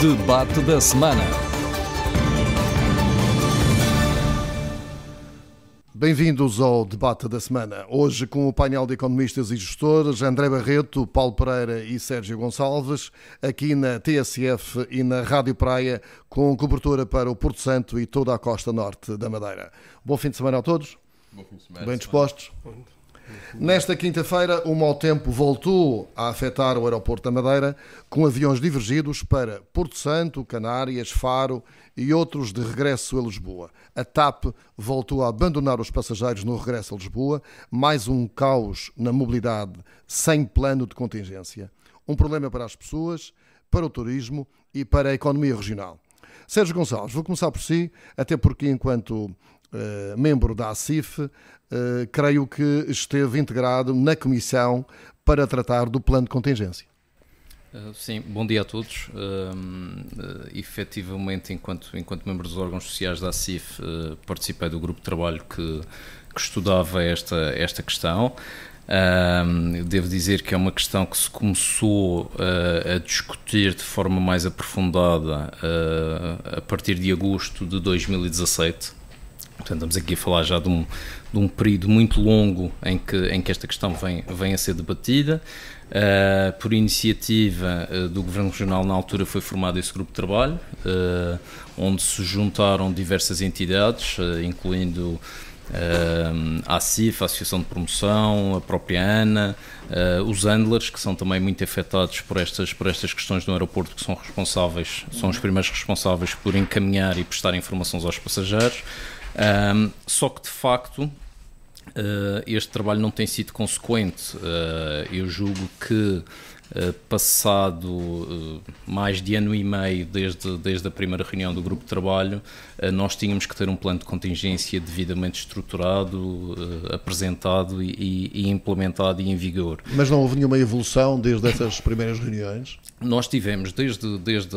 Debate da semana. Bem-vindos ao debate da semana. Hoje com o painel de economistas e gestores André Barreto, Paulo Pereira e Sérgio Gonçalves, aqui na TSF e na Rádio Praia, com cobertura para o Porto Santo e toda a costa norte da Madeira. Bom fim de semana a todos. Bom fim de semana. Bem dispostos. Nesta quinta-feira, o mau tempo voltou a afetar o aeroporto da Madeira, com aviões divergidos para Porto Santo, Canárias, Faro e outros de regresso a Lisboa. A TAP voltou a abandonar os passageiros no regresso a Lisboa, mais um caos na mobilidade sem plano de contingência. Um problema para as pessoas, para o turismo e para a economia regional. Sérgio Gonçalves, vou começar por si, até porque enquanto Uh, membro da ACIF, eh, creio que esteve integrado na Comissão para tratar do plano de contingência. Eh, sim, bom dia a todos. Um, eh, efetivamente, enquanto, enquanto membro dos órgãos sociais da ACIF, uh, participei do grupo de trabalho que, que estudava esta, esta questão. Um, devo dizer que é uma questão que se começou uh, a discutir de forma mais aprofundada uh, a partir de agosto de 2017. Portanto, estamos aqui a falar já de um, de um período muito longo em que, em que esta questão vem, vem a ser debatida. Uh, por iniciativa uh, do Governo Regional, na altura, foi formado esse grupo de trabalho, uh, onde se juntaram diversas entidades, incluindo a ACIF, a Associação de Promoção, a própria ANA, os handlers, que são também muito afetados por estas, por estas questões no aeroporto, que são responsáveis, são os primeiros responsáveis por encaminhar e prestar informações aos passageiros. Um, só que de facto. Ah, este trabalho não tem sido consequente. Ah, eu julgo que eh, passado eh, mais de ano e meio desde, desde a primeira reunião do grupo de trabalho, eh, nós tínhamos que ter um plano de contingência devidamente estruturado, apresentado e, e implementado e em vigor. Mas não houve nenhuma evolução desde essas primeiras reuniões? Nós tivemos, desde, desde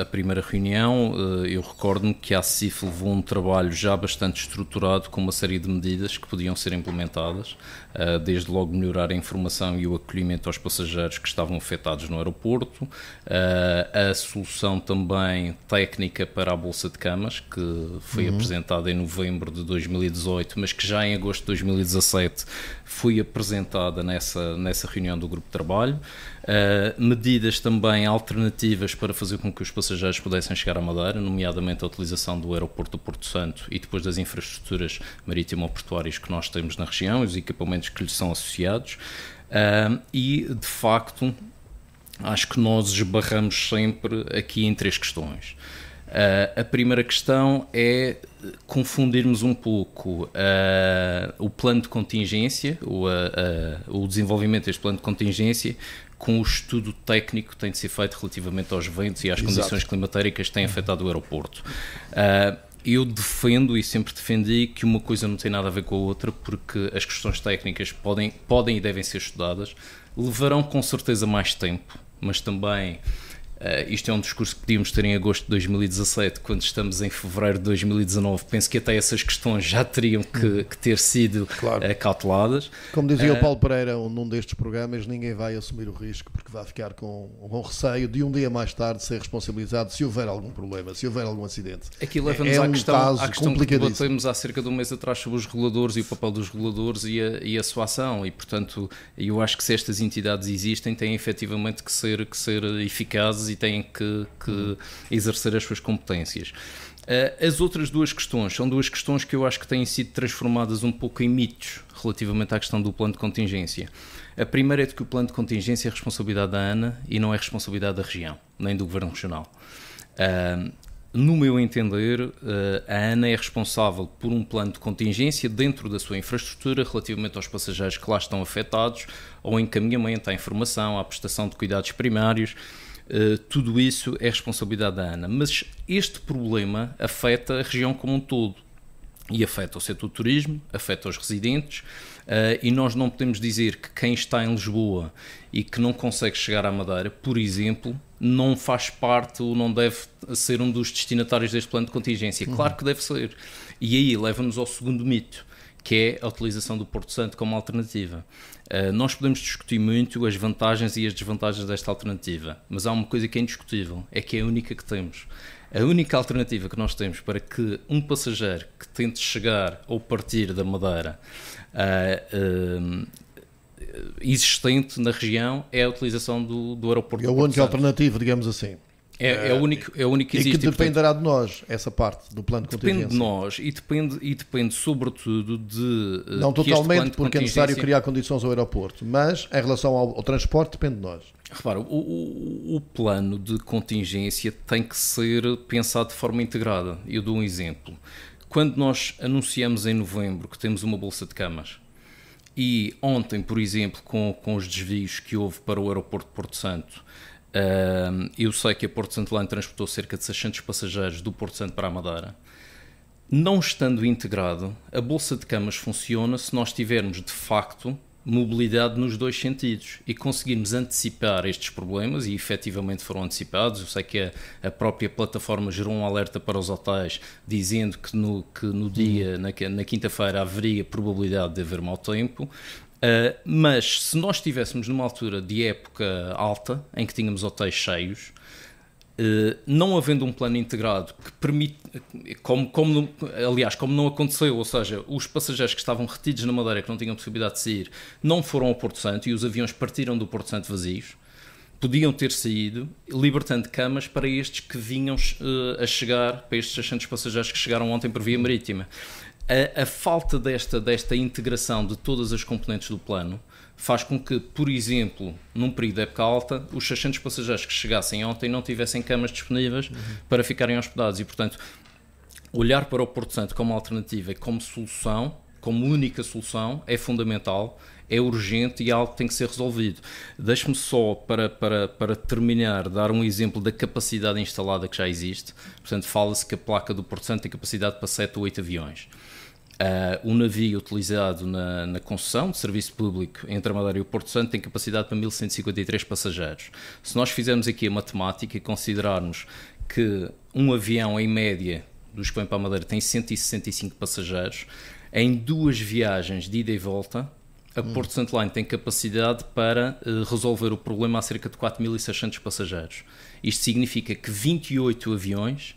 a primeira reunião, eu recordo-me que a CIF levou um trabalho já bastante estruturado com uma série de medidas que podiam ser implementadas ah, desde logo melhorar a informação e o acolhimento aos passageiros que estavam afetados no aeroporto, ah, a solução também técnica para a Bolsa de Camas, que foi uhum. apresentada em novembro de 2018, mas que já em agosto de 2017 foi apresentada nessa, nessa reunião do Grupo de Trabalho. Uh, medidas também alternativas para fazer com que os passageiros pudessem chegar à Madeira, nomeadamente a utilização do aeroporto do Porto Santo e depois das infraestruturas marítimo-portuárias que nós temos na região, os equipamentos que lhes são associados, uh, e de facto acho que nós esbarramos sempre aqui em três questões. Uh, a primeira questão é confundirmos um pouco uh, o plano de contingência, o, uh, o desenvolvimento deste plano de contingência, com o estudo técnico que tem de ser feito relativamente aos ventos e às Exato. condições climatéricas que têm afetado o aeroporto. Uh, eu defendo e sempre defendi que uma coisa não tem nada a ver com a outra, porque as questões técnicas podem, podem e devem ser estudadas, levarão com certeza mais tempo, mas também Uh, isto é um discurso que podíamos ter em agosto de 2017, quando estamos em fevereiro de 2019. Penso que até essas questões já teriam que, hum. que ter sido claro. uh, cauteladas. Como dizia uh, o eh, Paulo Pereira num destes programas, ninguém vai assumir o risco porque vai ficar com, com receio de um dia mais tarde ser responsabilizado se houver algum problema, se houver algum acidente. Aqui leva-nos é, é à, um questão, caso à questão que debatemos há cerca de um mês atrás sobre os reguladores e o papel dos reguladores e a, e a sua ação. E, portanto, eu acho que se estas entidades existem, têm efetivamente que ser, que ser eficazes e têm que, que exercer as suas competências. Ah, as outras duas questões são duas questões que eu acho que têm sido transformadas um pouco em mitos relativamente à questão do plano de contingência. A primeira é de que o plano de contingência é responsabilidade da ANA e não é responsabilidade da região, nem do governo regional. Ah, no meu entender, ah, a ANA é responsável por um plano de contingência dentro da sua infraestrutura relativamente aos passageiros que lá estão afetados, ao encaminhamento, à informação, à prestação de cuidados primários eh, tudo isso é responsabilidade da ANA. Mas este problema afeta a região como um todo. E afeta o setor do turismo, afeta os residentes, uh, e nós não podemos dizer que quem está em Lisboa e que não consegue chegar à Madeira, por exemplo, não faz parte ou não deve ser um dos destinatários deste plano de contingência. Uhum. Claro que deve ser. E aí leva-nos ao segundo mito, que é a utilização do Porto Santo como alternativa. Eh, nós podemos discutir muito as vantagens e as desvantagens desta alternativa, mas há uma coisa que é indiscutível: é que é a única que temos. A única alternativa que nós temos para que um passageiro que tente chegar ou partir da Madeira uh, uh, existente na região é a utilização do, do aeroporto. É a única alternativa, digamos assim. É, é, o único, é o único que existe. E que dependerá de nós, essa parte do plano de contingência. Depende de nós e depende, e depende sobretudo de. Eh, Não totalmente, porque é necessário criar condições ao aeroporto, mas em relação ao, ao transporte, depende de nós. Repara, o, o, o, plano de contingência tem que ser pensado de forma integrada. Eu dou um exemplo. Quando nós anunciamos em novembro que temos uma bolsa de camas, e ontem, por exemplo, com, com os desvios que houve para o aeroporto de Porto Santo, eu sei que a Porto Santo Line transportou cerca de 600 passageiros do Porto Santo para a Madeira. Não estando integrado, a bolsa de camas funciona se nós tivermos de facto mobilidade nos dois sentidos e conseguirmos antecipar estes problemas e efetivamente foram antecipados. Eu sei que a, a própria plataforma gerou um alerta para os hotéis dizendo que no, que no dia, hum. na, na quinta-feira, haveria probabilidade de haver mau tempo. Eh, mas se nós estivéssemos numa altura de época alta, em que tínhamos hotéis cheios, uh, não havendo um plano integrado que permite, como, como, aliás, como não aconteceu, ou seja, os passageiros que estavam retidos na Madeira, que não tinham possibilidade de sair, não foram ao Porto Santo e os aviões partiram do Porto Santo vazios, podiam ter saído, libertando camas para estes que vinham uh, a chegar, para estes 600 passageiros que chegaram ontem por via marítima a, a, falta desta, desta integração de todas as componentes do plano faz com que, por exemplo, num período de época alta, os 600 passageiros que chegassem ontem não tivessem camas disponíveis uhum. para ficarem hospedados e, portanto, olhar para o Porto Santo como alternativa, como solução, como única solução, é fundamental, é urgente e é algo tem que ser resolvido. Deixe-me só, para, para, para terminar, dar um exemplo da capacidade instalada que já existe. Portanto, fala-se que a placa do Porto Santo tem capacidade para 7 ou 8 aviões. Uh, navio utilizado na, na, concessão de serviço público entre a Madeira e o Porto Santo tem capacidade para 1153 passageiros. Se nós fizermos aqui a matemática e considerarmos que um avião, em média, dos que vem para a Madeira tem 165 passageiros, em duas viagens de ida e volta, a hum. Porto Santo Line tem capacidade para uh, resolver o problema a cerca de 4.600 passageiros. Isto significa que 28 aviões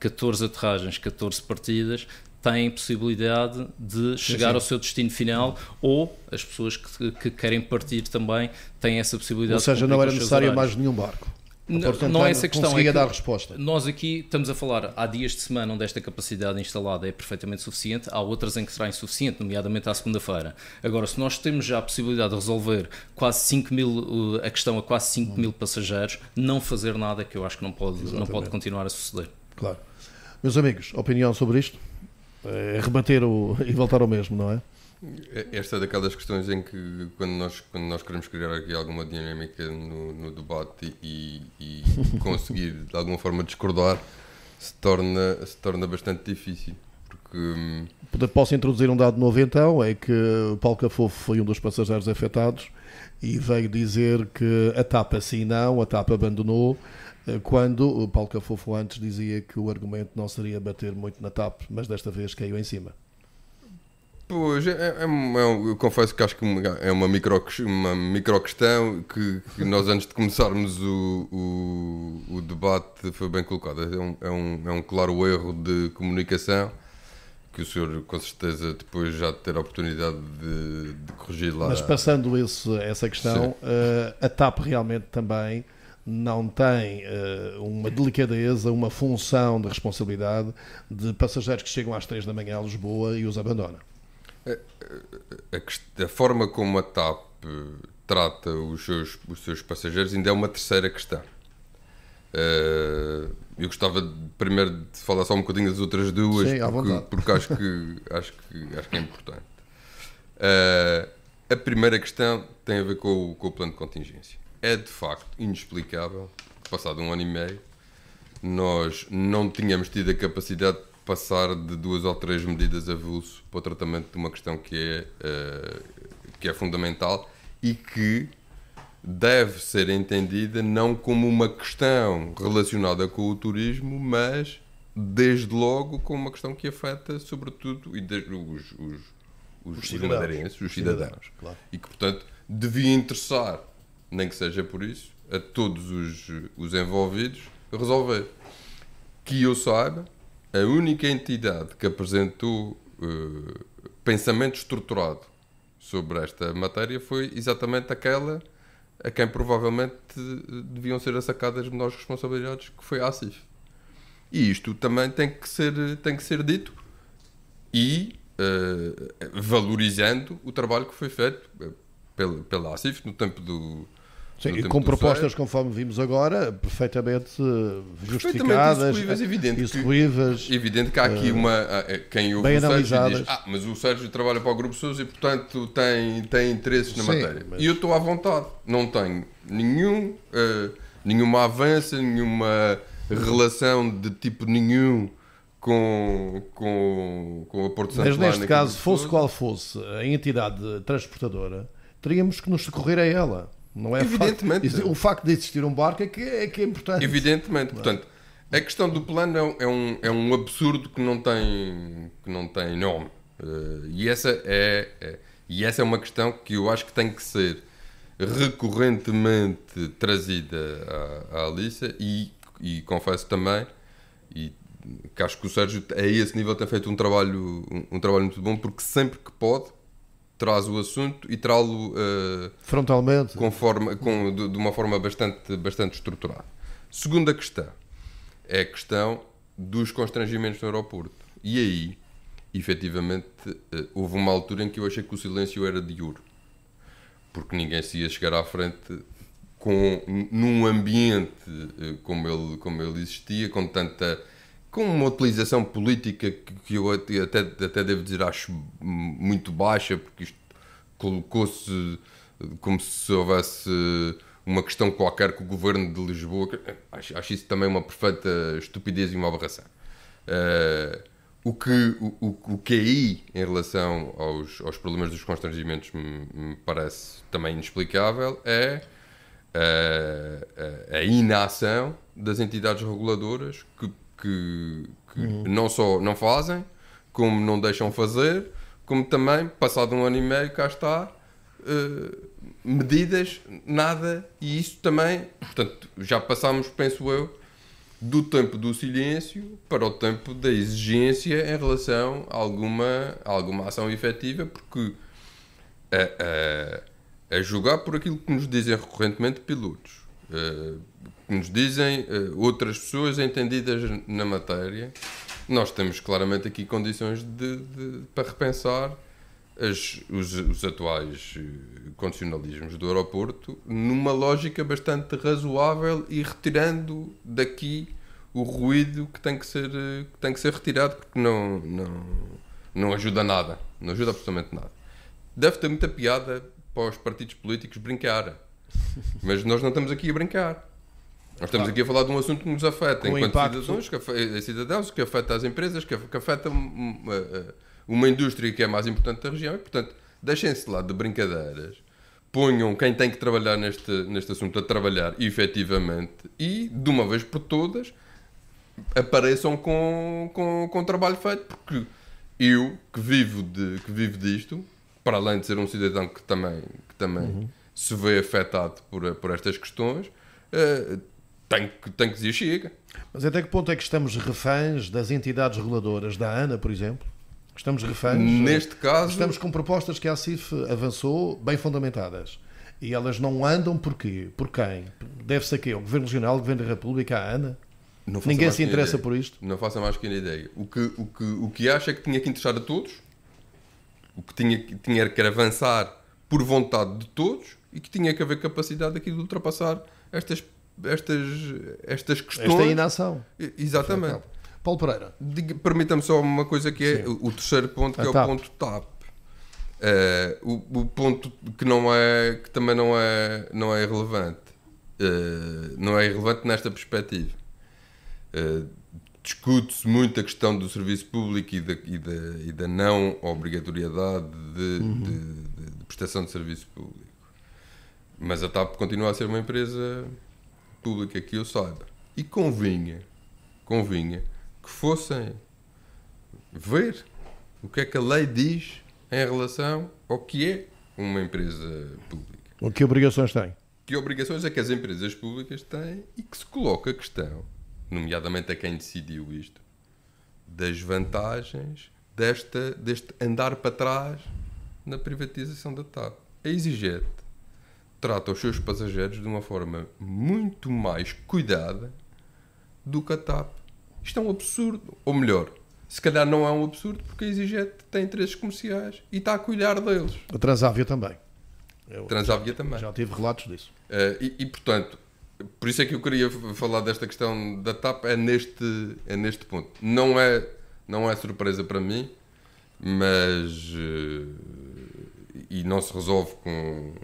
14 aterragens, 14 partidas, têm possibilidade de chegar sim, sim. ao seu destino final ou as pessoas que, que querem partir também têm essa possibilidade. Ou seja, não era necessário horários. mais nenhum barco. Portanto, não é essa questão. É que dar resposta. Nós aqui estamos a falar, há dias de semana onde esta capacidade instalada é perfeitamente suficiente, há outras em que será insuficiente, nomeadamente à segunda-feira. Agora, se nós temos já a possibilidade de resolver quase 5 mil, eh, a questão a quase 5 hum. mil passageiros, não fazer nada que eu acho que não pode, não pode continuar a suceder. Claro. Meus amigos, opinião sobre isto? é rebater o, e voltar ao mesmo, não é? Esta é daquelas questões em que, quando nós, quando nós queremos criar aqui alguma dinâmica no, no debate e, e conseguir de alguma forma discordar, se torna, se torna bastante difícil. Porque... Posso introduzir um dado novo então? É que Paulo Cafofo foi um dos passageiros afetados e veio dizer que a TAP assim não, a TAP abandonou eh, quando o Paulo Cafofo antes dizia que o argumento não seria bater muito na TAP, mas desta vez caiu em cima. Pois, é, é, é, eu confesso que acho que é uma micro, uma micro questão que, que nós antes de começarmos o, o, o, debate foi bem colocada. É um, é, um, é um claro erro de comunicação que o senhor com certeza depois já terá a oportunidade de, de corrigir lá. Mas passando isso essa questão, uh, a TAP realmente também não tem uh, uma delicadeza, uma função de responsabilidade de passageiros que chegam às três da manhã a Lisboa e os abandona. Eh, eh, a, a, a forma como a TAP trata os seus, os seus passageiros ainda é uma terceira questão. Uh, eu gostava de, primeiro de falar só um bocadinho das outras duas, Sim, porque, porque, acho, que, acho, que, acho que é importante. Uh, a primeira questão tem a ver com o, com o plano de contingência é de facto inexplicável que, passado um ano e meio, nós não tínhamos tido a capacidade de passar de duas ou três medidas vulso para o tratamento de uma questão que é, eh, que é fundamental e que deve ser entendida não como uma questão relacionada com o turismo, mas desde logo como uma questão que afeta sobretudo e desde os, os, os, os, cidadãos, os os cidadãos. cidadãos claro. E que, portanto, devia interessar nem que seja por isso, a todos os, os envolvidos resolver. Que eu saiba, a única entidade que apresentou uh, pensamento estruturado sobre esta matéria foi exatamente aquela a quem provavelmente eh, deviam ser sacadas menores responsabilidades, que foi a ACIF. E isto também tem que ser, tem que ser dito e uh, valorizando o trabalho que foi feito pela, pela ASIF no tempo do, Sim, com propostas, conforme vimos agora, perfeitamente eh, justificadas, perfeitamente execuíveis, Evidente que há aqui eh, uma. Ah, eh, quem ouve bem o Sérgio diz: Ah, mas o Sérgio trabalha para o Grupo SUS e, portanto, tem, tem interesses na Sim, matéria. Mas... E eu estou à vontade, não tenho nenhum, uh, nenhuma avança, nenhuma relação de tipo nenhum com, com, com a Porto Mas neste caso, fosse qual fosse a entidade transportadora, teríamos que nos socorrer a ela. Não é Evidentemente. Facto, o facto de existir um barco é que é, é que é importante. Evidentemente, não. É? portanto, a questão do plano é, é, um, é um absurdo que não tem, que não tem nome. Uh, e, essa é, é, e essa é uma questão que eu acho que tem que ser recorrentemente trazida à, à Alissa e, e confesso também, e que acho que o Sérgio a esse nível tem feito um trabalho, um, um trabalho muito bom, porque sempre que pode traz o assunto e trá-lo uh, frontalmente conforme, com, de, de, uma forma bastante, bastante estruturada. Segunda questão é a questão dos constrangimentos no aeroporto. E aí, efetivamente, uh, houve uma altura em que eu achei que o silêncio era de ouro, porque ninguém se ia chegar à frente com, num ambiente uh, como, ele, como ele existia, com tanta com uma utilização política que, eu até, até devo dizer acho muito baixa, porque isto colocou-se eh, como se houvesse uma questão qualquer que o governo de Lisboa. Eh, acho, acho isso também uma perfeita estupidez e uma aberração. Uh, o, que, o, o, o que aí, em relação aos, aos problemas dos constrangimentos, me, me parece também inexplicável é uh, a inação das entidades reguladoras que que, que uhum. não só não fazem, como não deixam fazer, como também, passado um ano e meio, cá está, uh, medidas, nada, e isso também, portanto, já passámos, penso eu, do tempo do silêncio para o tempo da exigência em relação a alguma, a alguma ação efetiva, porque a, a, a julgar por aquilo que nos dizem recorrentemente pilotos, uh, que nos dizem uh, outras pessoas entendidas na matéria. Nós temos claramente aqui condições de, de para repensar as, os, os, atuais eh, condicionalismos do aeroporto numa lógica bastante razoável e retirando daqui o ruído que tem que ser, eh, que tem que ser retirado porque não, não, não ajuda nada. Não ajuda absolutamente nada. Deve ter muita piada para os partidos políticos brincar. Mas nós não estamos aqui a brincar. Nós estamos ah. aqui a falar de um assunto que nos afeta, Com enquanto cidadãos, que afeta, eh, cidadãos, que afeta as empresas, que afeta uma, eh, eh, uma indústria que é mais importante da região. E, portanto, deixem-se de lado de brincadeiras, ponham quem tem que trabalhar neste, neste assunto a trabalhar efetivamente e, de uma vez por todas, apareçam com, com, com trabalho feito, porque eu, que vivo, de, que vivo disto, para além de ser um cidadão que também, que também uhum. se vê afetado por, por estas questões, uh, tem que, tem que dizer chega. Mas até que ponto é que estamos reféns das entidades reguladoras, da ANA, por exemplo? Estamos reféns. Neste caso. Estamos com propostas que a ACIF avançou, bem fundamentadas. E elas não andam porquê? Por quem? Deve-se a quê? Ao Governo Regional, ao Governo da República, à ANA? Ninguém se interessa por isto? Não faça mais pequena ideia. O que, o, que, o que acha é que tinha que interessar a todos, o que tinha, tinha que avançar por vontade de todos e que tinha que haver capacidade aqui de ultrapassar estas estas, estas questões. Esta inação. Exatamente. Paulo Pereira. Permita-me só uma coisa que é Sim. o terceiro ponto, que é A é TAP. o ponto TAP. Uh, o, o, ponto que não é que também não é não é relevante uh, não é relevante nesta perspectiva uh, discute-se muito a questão do serviço público e da, e da, e da não obrigatoriedade de, uhum. de, de prestação de serviço público mas a TAP continua a ser uma empresa pública que eu saiba. E convinha, convinha que fossem ver o que é que a lei diz em relação ao que é uma empresa pública. Ou que obrigações tem? Que obrigações é que as empresas públicas têm e que se coloca a questão, nomeadamente a quem decidiu isto, das vantagens desta, deste andar para trás na privatização da TAP. É exigente trata os seus passageiros de uma forma muito mais cuidada do que a TAP. Isto é um absurdo. Ou melhor, se calhar não é um absurdo porque a EasyJet tem interesses comerciais e está a cuidar deles. A Transávia também. Eu Transávia já, também. Já tive relatos disso. Uh, e, e, portanto, por isso é que eu queria falar desta questão da TAP, é neste, é neste ponto. Não é, não é surpresa para mim, mas. Uh, e não se resolve com,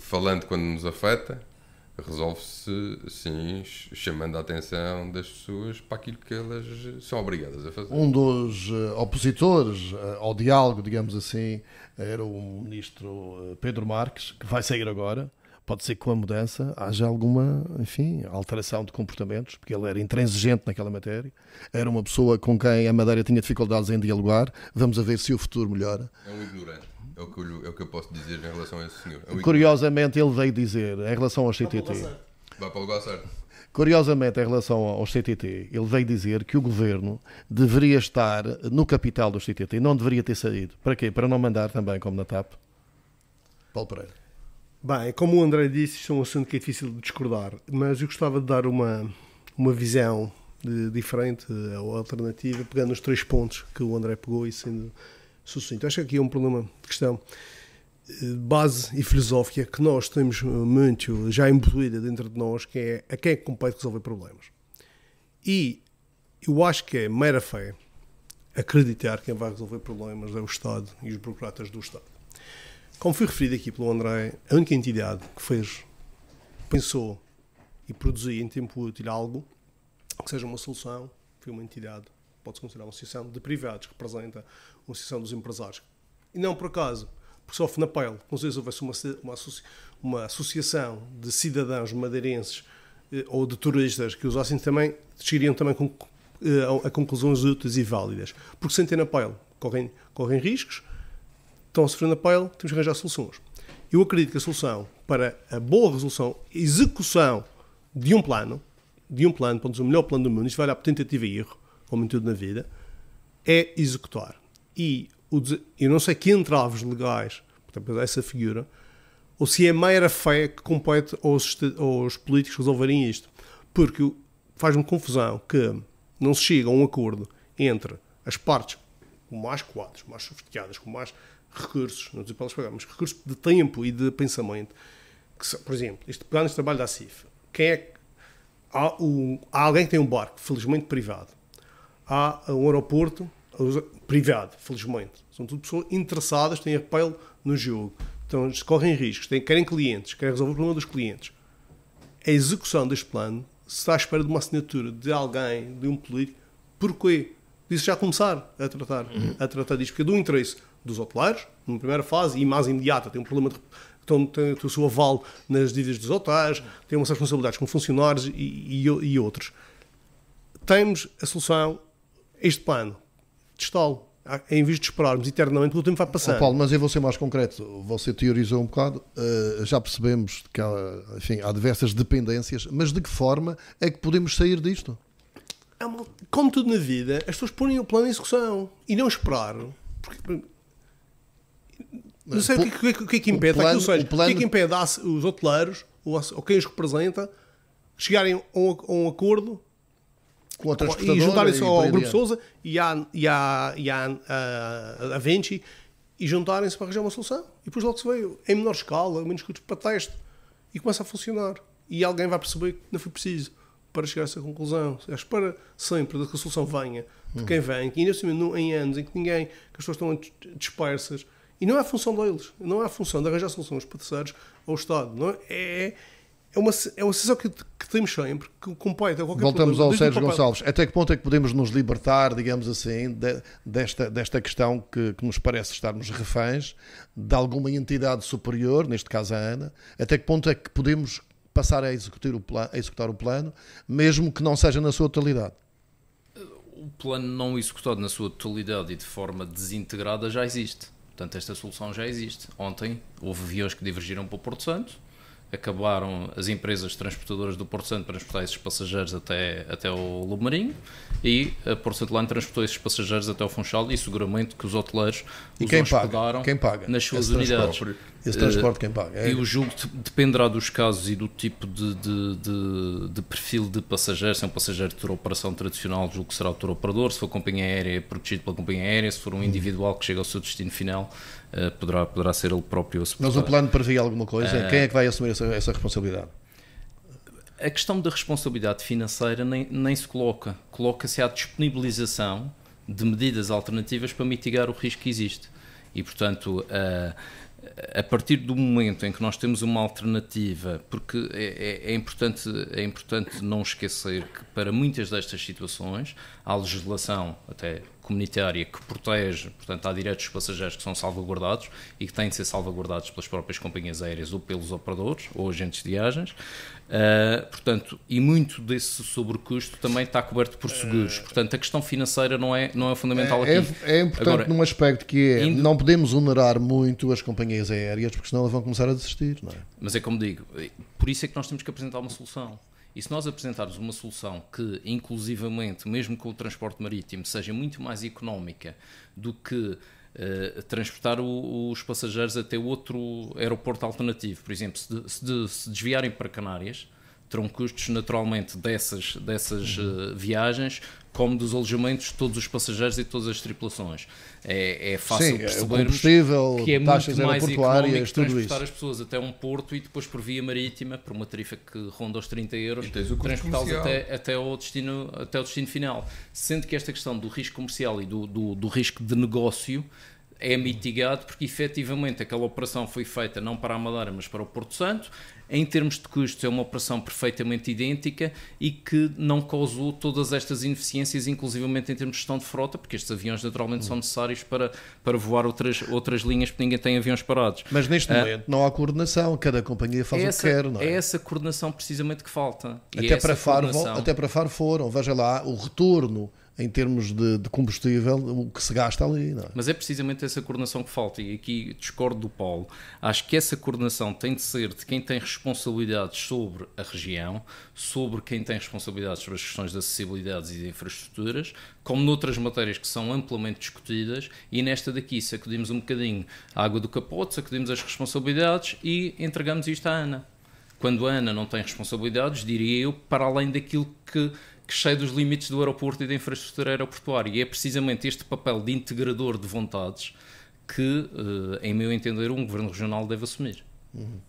falando quando nos afeta, resolve-se sim chamando a atenção das pessoas para aquilo que elas são obrigadas a fazer. Um dos eh, opositores eh, ao diálogo, digamos assim, era o ministro eh, Pedro Marques, que vai sair agora. Pode ser que com a mudança haja alguma, enfim, alteração de comportamentos, porque ele era intransigente naquela matéria, era uma pessoa com quem a Madeira tinha dificuldades em dialogar. Vamos ver se o futuro melhora. É um ignorante. É o, que eu, é o que eu posso dizer em relação a esse senhor. É Curiosamente, ele veio dizer, em relação aos CTT. Vai para o lugar certo. Curiosamente, em relação aos CTT, ele veio dizer que o governo deveria estar no capital dos CTT, não deveria ter saído. Para quê? Para não mandar também, como na TAP. Paulo Pereira. Bem, como o André disse, isto é um assunto que é difícil de discordar, mas eu gostava de dar uma, uma visão de, diferente ou alternativa, pegando os três pontos que o André pegou e sendo sucinto. Acho que aqui é um problema de questão eh, base e filosófica que nós temos eh, muito já imbuída dentro de nós, que é a quem é que compete resolver problemas. E eu acho que é mera fé acreditar que quem vai resolver problemas é o Estado e os burocratas do Estado. Como foi referido aqui pelo André, a única entidade que fez, pensou e produziu em tempo útil algo que seja uma solução foi uma entidade, pode-se considerar uma associação de privados que representa uma associação dos empresários. E não por acaso, porque só na pele, às vezes houvesse uma, uma, uma associação de cidadãos madeirenses eh, ou de turistas que usassem também, chegariam também com, eh, a, a, conclusões úteis e válidas. Porque sem ter na pele, correm, correm riscos, estão a sofrer na pele, temos que arranjar soluções. Eu acredito que a solução para a boa resolução, execução de um plano, de um plano, para o melhor plano do mundo, isto vai lá por tentativa e erro, como em tudo na vida, é executar e, o, eu não sei que entraves legais, portanto, essa figura, ou se é mera fé que compete aos, aos políticos resolverem isto. Porque faz-me confusão que não se chega a um acordo entre as partes com mais quadros, mais sofisticadas, com mais recursos, não dizer para elas pagar, mas recursos de tempo e de pensamento. Que, por exemplo, este plano de trabalho da CIF, quem é que. Há, há alguém que tem um barco, felizmente privado. Há um aeroporto, privado, felizmente. São tudo pessoas interessadas, têm apelo no jogo. Então, correm riscos, têm, querem clientes, querem resolver o problema dos clientes. A execução deste plano está à espera de uma assinatura de alguém, de um político. Porquê? disse já começar a tratar, a tratar disto. Porque é do interesse dos hoteleiros, numa primeira fase, e mais imediata, tem um problema de então, tem têm o seu aval nas dívidas dos hotéis, têm umas responsabilidades com funcionários e, e, e, outros. Temos a solução, este plano, testá-lo, em vez de esperarmos eternamente o tempo vai passar. Oh Paulo, mas eu vou ser mais concreto, você teorizou um bocado, uh, já percebemos que há, enfim, há diversas dependências, mas de que forma é que podemos sair disto? É uma, como tudo na vida, as pessoas põem o plano em execução e não esperar. Porque, não sei o que, o é que, o que é que é impede, o, plano, seja, o, plano... o que é que impede os hoteleiros ou, ou quem os representa chegarem a um, a um acordo com E juntarem-se ao Grupo Souza e à, e e a, eh, a Vinci e juntarem-se para arranjar uma solução. E depois logo se veio, em menor escala, menos custos para teste. E começa a funcionar. E alguém vai perceber que não foi preciso para chegar a essa conclusão. Acho para sempre que a solução venha de quem vem, que ainda assim, em anos em que ninguém, que as pessoas estão dispersas. E não é a função deles, não é a função de arranjar soluções para terceiros ao Estado. Não é, é, é é uma, é uma sensação que, que temos sempre, que compõe até qualquer Voltamos problema, ao Sérgio Gonçalves. Até que ponto é que podemos nos libertar, digamos assim, de, desta, desta questão que, que, nos parece estarmos reféns de alguma entidade superior, neste caso a ANA? Até que ponto é que podemos passar a, executar o, plan, a executar o plano, mesmo que não seja na sua totalidade? O plano não executado na sua totalidade e de forma desintegrada já existe. Portanto, esta solução já existe. Ontem houve aviões que divergiram para o Porto Santo acabaram as empresas transportadoras do Porto Santo transportar esses passageiros até, até o Lumarinho e a Porto Santelano transportou esses passageiros até o Funchal e seguramente que os hoteleiros e os quem hospedaram paga? Quem paga? nas suas unidades. Transporte. Esse transporte quem paga. É. Eu julgo que dependerá dos casos e do tipo de, de, de, de perfil de passageiro. Se é um passageiro de tour operação tradicional, julgo que será o tour operador. Se for companhia aérea, é protegido pela companhia aérea. Se for um hum. individual que chega ao seu destino final, uh, poderá, poderá ser ele próprio a Mas o plano prevê é alguma coisa? Uh, quem é que vai assumir essa, essa responsabilidade? A questão da responsabilidade financeira nem, nem se coloca. Coloca-se à disponibilização de medidas alternativas para mitigar o risco que existe. E, portanto, uh, a partir do momento em que nós temos uma alternativa, porque é, é, é, importante, é importante não esquecer que para muitas destas situações há legislação até comunitária que protege, portanto há direitos dos passageiros que são salvaguardados e que têm de ser salvaguardados pelas próprias companhias aéreas ou pelos operadores ou agentes de viagens Uh, portanto, e muito desse sobrecusto também está coberto por seguros. Eh, portanto, a questão financeira não é, não é fundamental é, aqui. É, é importante Agora, num aspecto que é, indo... não podemos onerar muito as companhias aéreas, porque senão elas vão começar a desistir, não é? Mas é como digo, por isso é que nós temos que apresentar uma solução. E se nós apresentarmos uma solução que, inclusivamente, mesmo com o transporte marítimo, seja muito mais económica do que eh, transportar o, os passageiros até outro aeroporto alternativo. Por exemplo, se, de, se, de, se desviarem para Canárias, terão custos naturalmente dessas, dessas uhum. uh, viagens, como dos alojamentos de todos os passageiros e todas as tripulações. É, é fácil Sim, é percebermos é que é taxas muito mais económico transportar as pessoas até um porto e depois por via marítima, por uma tarifa que ronda os 30 euros, transportá-los até, até, destino, até o destino final. Sendo que esta questão do risco comercial e do, do, do risco de negócio é mitigado porque efetivamente aquela operação foi feita não para a Madeira, mas para o Porto Santo. Em termos de custos, é uma operação perfeitamente idêntica e que não causou todas estas ineficiências, inclusivamente em termos de gestão de frota, porque estes aviões naturalmente hum. são necessários para, para voar outras, outras linhas, porque ninguém tem aviões parados. Mas neste ah, momento não há coordenação, cada companhia faz essa, o que quer, não é? É essa coordenação precisamente que falta. Até, é para Faro, até para Faro foram, veja lá, o retorno em termos de, de, combustível, o que se gasta ali. É? Mas é precisamente essa coordenação que falta, e aqui discordo do Paulo. Acho que essa coordenação tem de ser de quem tem responsabilidades sobre a região, sobre quem tem responsabilidades sobre as questões de acessibilidades e de infraestruturas, como noutras matérias que são amplamente discutidas, e nesta daqui sacudimos um bocadinho a água do capote, sacudimos as responsabilidades e entregamos isto à Ana. Quando a Ana não tem responsabilidades, diria eu, para além daquilo que que dos limites do aeroporto e da infraestrutura aeroportuária. E é precisamente este papel de integrador de vontades que, eh, em meu entender, um governo regional deve assumir. Uhum.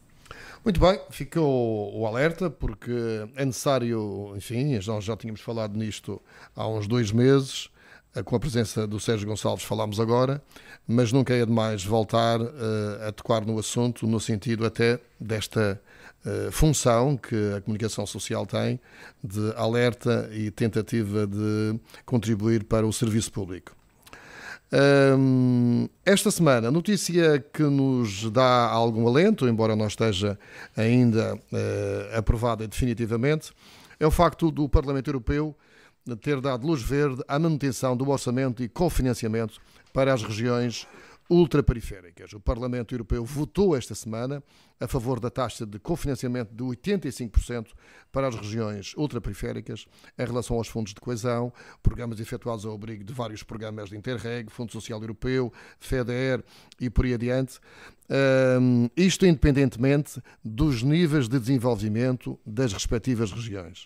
Muito bem, ficou o, alerta, porque é necessário, enfim, nós já tínhamos falado nisto há uns dois meses, eh, com a presença do Sérgio Gonçalves falámos agora, mas nunca é demais voltar uh, a tocar no assunto, no sentido até desta eh, função que a comunicação social tem de alerta e tentativa de contribuir para o serviço público. Um, esta semana, notícia que nos dá algum alento, embora não esteja ainda uh, aprovada definitivamente, é o facto do Parlamento Europeu ter dado luz verde à manutenção do orçamento e cofinanciamento para as regiões ultraperiféricas. O Parlamento Europeu votou esta semana a favor da taxa de cofinanciamento de 85% para as regiões ultraperiféricas em relação aos fundos de coesão, programas efetuados ao abrigo de vários programas de Interreg, Fundo Social Europeu, FEDER e por aí adiante. Um, isto independentemente dos níveis de desenvolvimento das respectivas regiões.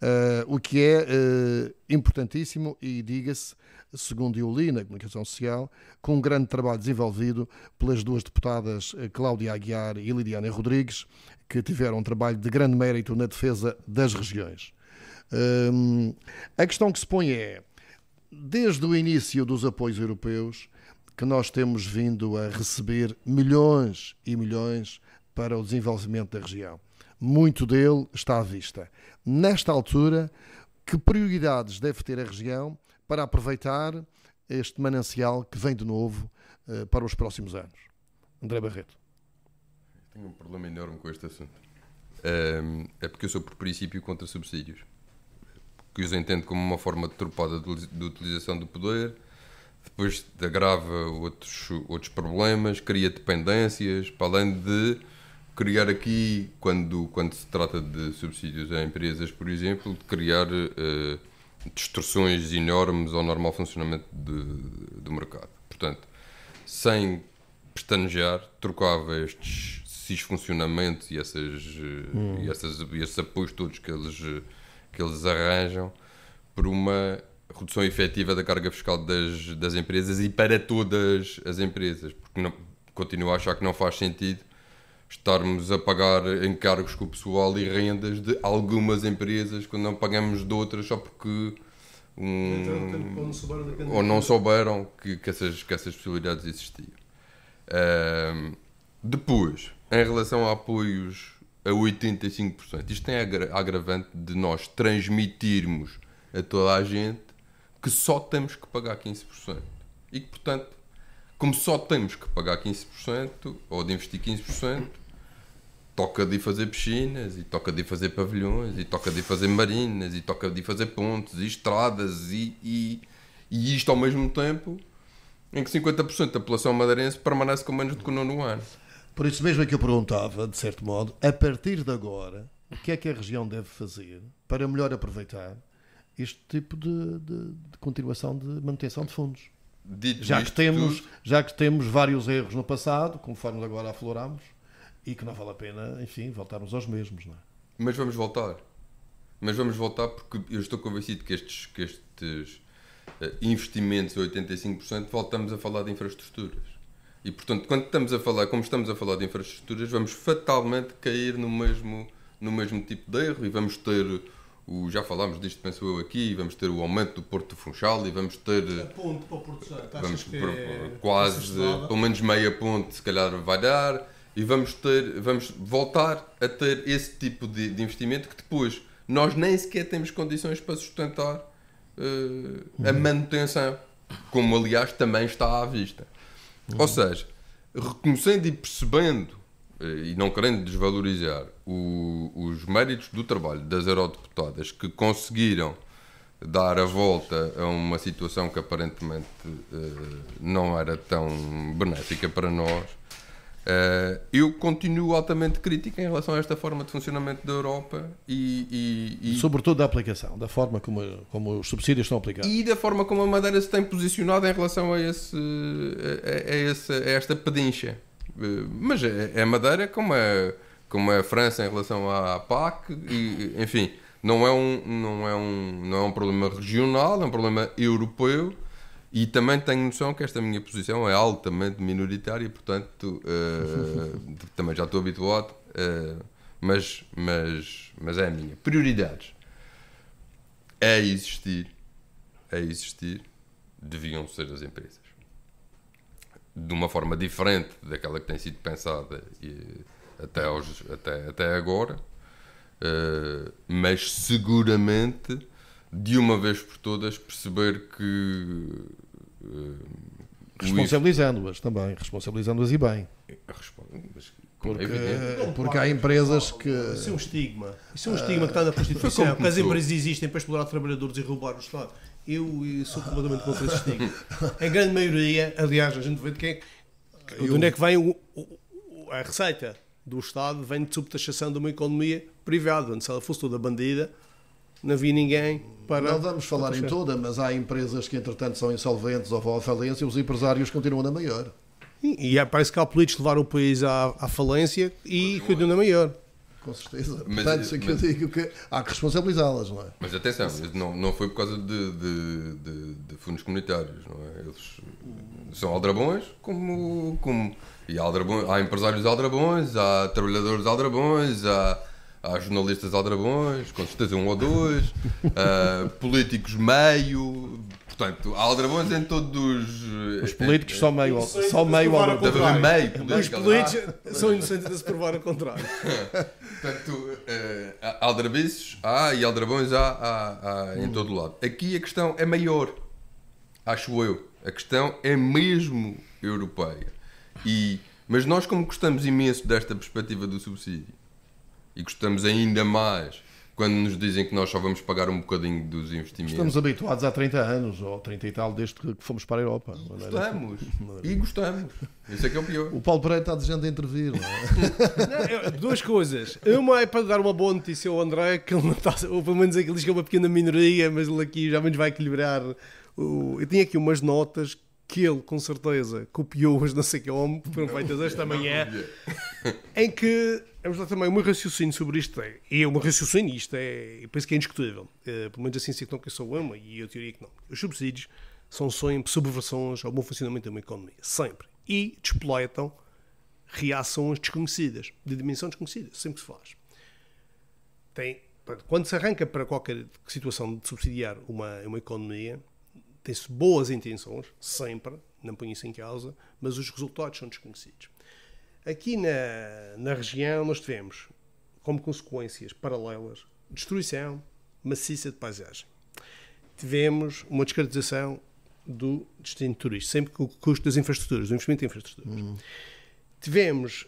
Uh, o que é uh, importantíssimo e, diga-se, segundo eu li na comunicação social, com um grande trabalho desenvolvido pelas duas deputadas eh, Cláudia Aguiar e Lidiana Rodrigues, que tiveram um trabalho de grande mérito na defesa das regiões. a questão que se põe é, desde o início dos apoios europeus, que nós temos vindo a receber milhões e milhões para o desenvolvimento da região muito dele está à vista. Nesta altura, que prioridades deve ter a região para aproveitar este manancial que vem de novo uh, para os próximos anos? André Barreto. Tenho um problema enorme com este assunto. Um, ehm, é porque eu sou, por princípio, contra subsídios. Que os entendo como uma forma deturpada de, utilização do poder, depois agrava outros, outros problemas, cria dependências, para além de criar aqui, quando, quando se trata de subsídios a empresas, por exemplo, de criar uh, distorções enormes ao normal funcionamento de, do mercado. Portanto, sem pestanejar, trocava estes funcionamentos e, essas, eh, hum. e essas, esses apoios todos que eles, que eles arranjam por uma redução efetiva da carga fiscal das, das empresas e para todas as empresas, porque não, continuo a achar que não faz sentido estarmos a pagar encargos com o pessoal e rendas de algumas empresas quando não pagamos de outras só porque um, então, ou não souberam que, que, essas, que essas possibilidades existiam. Uh, depois, em relação a apoios a 85%, isto tem a agravante de nós transmitirmos a toda a gente que só temos que pagar 15% e que, portanto, como só temos que pagar 15% ou de investir 15%, toca de fazer piscinas, e toca de fazer pavilhões, e toca de fazer marinas, e toca de fazer pontes, e estradas, e, e, e isto ao mesmo tempo em que 50% da população madeirense permanece com menos do que o nono ano. Por isso mesmo é que eu perguntava, de certo modo, a partir de agora, o que é que a região deve fazer para melhor aproveitar este tipo de, de, de continuação de manutenção de fundos? Dito já, que temos, tudo... já que temos vários erros no passado, conforme agora afloramos, e que não vale a pena, enfim, voltarmos aos mesmos, não é? Mas vamos voltar. Mas vamos voltar porque eu estou convencido que estes, que estes eh, investimentos, 85%, voltamos a falar de infraestruturas. E, portanto, quando estamos a falar, como estamos a falar de infraestruturas, vamos fatalmente cair no mesmo, no mesmo tipo de erro e vamos ter o, já falámos disto, penso eu, aqui. Vamos ter o aumento do Porto do Funchal e vamos ter. A ponte para o Porto Santo. Vamos que por, é quase, pelo menos meia ponte, se calhar vai dar. E vamos, ter, vamos voltar a ter esse tipo de, de investimento que depois nós nem sequer temos condições para sustentar uh, a uhum. manutenção, como aliás também está à vista. Uhum. Ou seja, reconhecendo e percebendo eh, e não querendo desvalorizar o, os méritos do trabalho das eurodeputadas que conseguiram dar a volta a uma situação que aparentemente eh, não era tão benéfica para nós, eh, eu continuo altamente crítica em relação a esta forma de funcionamento da Europa e. e, e Sobretudo da aplicação, da forma como, como os subsídios estão aplicados. E da forma como a Madeira se tem posicionado em relação a, esse, a, a, essa, a esta pedincha. Eh, mas é, é, Madeira como é, como é a França em relação à PAC, e, enfim, não é, um, não, é um, não é um problema regional, é um problema europeu. E também tenho noção que esta minha posição é altamente minoritária, portanto, uh, também já estou habituado, uh, mas, mas, mas é a minha. Prioridades. É existir. É existir. Deviam ser as empresas de uma forma diferente daquela que tem sido pensada e, até, aos, até, até agora, uh, mas seguramente, de uma vez por todas, perceber que. Uh, Responsabilizando-as também, responsabilizando-as e bem. Mas, é porque, é porque há empresas que. Isso é um estigma. Isso é um estigma que está na prostituição. Porque as empresas existem para explorar trabalhadores e roubar o Estado eu, eu eh, sou completamente contra esse estigma. Em grande maioria, aliás, a gente vê de, quem, é de onde é que vem o, o, a receita do Estado, vem de subtaxação de uma economia privada, onde se ela fosse toda bandida, não havia ninguém para. Não vamos falar em toda, mas há empresas que entretanto são insolventes ou vão à falência e os empresários continuam na maior. E, e é, parece que há políticos que levaram o país à, à falência e continuam na maior com certeza. Mas, Portanto, eh, isso que eu digo que há que responsabilizá-las, não é? Mas atenção, não, não foi por causa de, de, de, de fundos comunitários, não é? Eles são aldrabões como. como e há, aldrabões, há empresários aldrabões, há trabalhadores aldrabões, há, há jornalistas aldrabões, com certeza um ou dois, políticos meio, Portanto, há aldrabões em todos eh, os. Os políticos é, só meio, são meio aldrabões. Os políticos são inocentes de se provar o contrário. Portanto, eh, aldrabices há e aldrabões há, há, há em todo o lado. Aqui a questão é maior, acho eu. A questão é mesmo europeia. E, mas nós, como gostamos imenso desta perspectiva do subsídio e gostamos ainda mais quando nos dizem que nós só vamos pagar um bocadinho dos investimentos. Estamos habituados há 30 anos, ou 30 e tal, desde que fomos para a Europa. É gostamos. Assim. É e assim. gostamos. Isso é que é o pior. O Paulo Pereira está desejando intervir. Não, é? duas coisas. Uma é para dar uma boa notícia ao André, que ele não está, ou pelo menos aqueles é que é uma pequena minoria, mas ele aqui já menos vai equilibrar. Eu tinha aqui umas notas que ele, com certeza, copiou-as, não sei que homem, foram feitas esta manhã, em que Vamos lá também, o meu raciocínio sobre isto é, e o meu raciocínio, isto é, eu penso que é indiscutível, é, pelo menos assim ciência que não que eu sou ama e a teoria que não Os subsídios são sempre subversões ao bom funcionamento de uma economia, sempre. E despoletam reações desconhecidas, de dimensão desconhecida, sempre se faz. Tem, portanto, quando se arranca para qualquer situação de subsidiar uma, uma economia, tem-se boas intenções, sempre, não ponho isso em causa, mas os resultados são desconhecidos. Aqui na, na região nós tivemos, como consequências paralelas, destruição maciça de paisagem. Tivemos uma descartização do destino de turístico, sempre com o custo das infraestruturas, do investimento em infraestruturas. Hum. Tivemos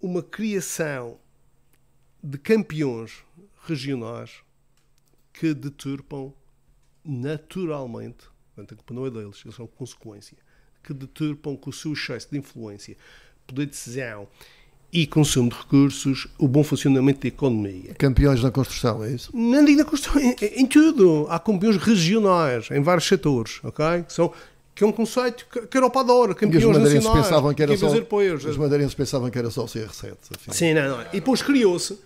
uma criação de campeões regionais que deturpam naturalmente, portanto não é deles, eles são consequência, que deturpam com o seu excesso de influência poder de decisão e consumo de recursos, o bom funcionamento da economia. Campeões na construção, é isso? Não digo na construção, em, em, tudo. Há campeões regionais, em vários setores, ok? Que são que é um conceito que, era a Europa adora, campeões e os madeirenses nacionais, pensavam que era só, Os eh, madeirenses pensavam que era só o CR7. Assim. Sim, não, não. E depois criou-se,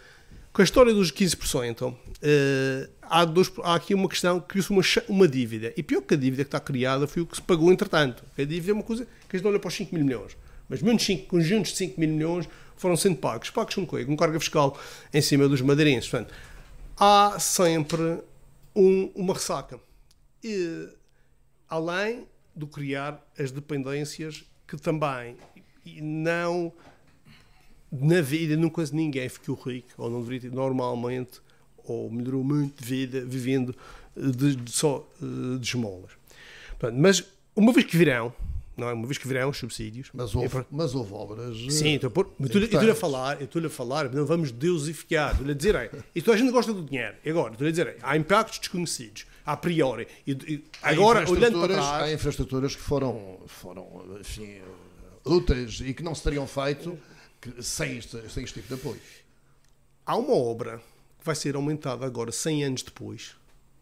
com a história dos 15%, uh, eh, há, dois, há aqui uma questão, criou-se uma, uma dívida. E pior que a dívida que está criada foi o que se pagou entretanto. A dívida é uma coisa que a gente olha para os 5 mil milhões mas menos cinco conjuntos de 5 mil milhões foram sendo pagos. Pagos com com carga fiscal em cima dos madeirenses. Portanto, há sempre um, uma ressaca. E, além do criar as dependências que também não na vida nunca ninguém ficou rico ou não deveria ter normalmente ou melhorou muito de vida vivendo de, de só eh, de esmolas. Portanto, mas uma vez que virão não é? Uma vez que virão os subsídios. Mas houve, é, mas houve obras. Eh, Sim, estou então, a, falar, eu estou a falar, não vamos deusificar. Estou-lhe a dizer, é, e toda a gente gosta do dinheiro. Agora, estou-lhe a dizer, é, há impactos desconhecidos, a priori. E, e agora, olhando para trás. Há infraestruturas que foram, foram enfim, úteis e que não se teriam feito sem este, sem este tipo de apoio. Há uma obra que vai ser aumentada agora, 100 anos depois,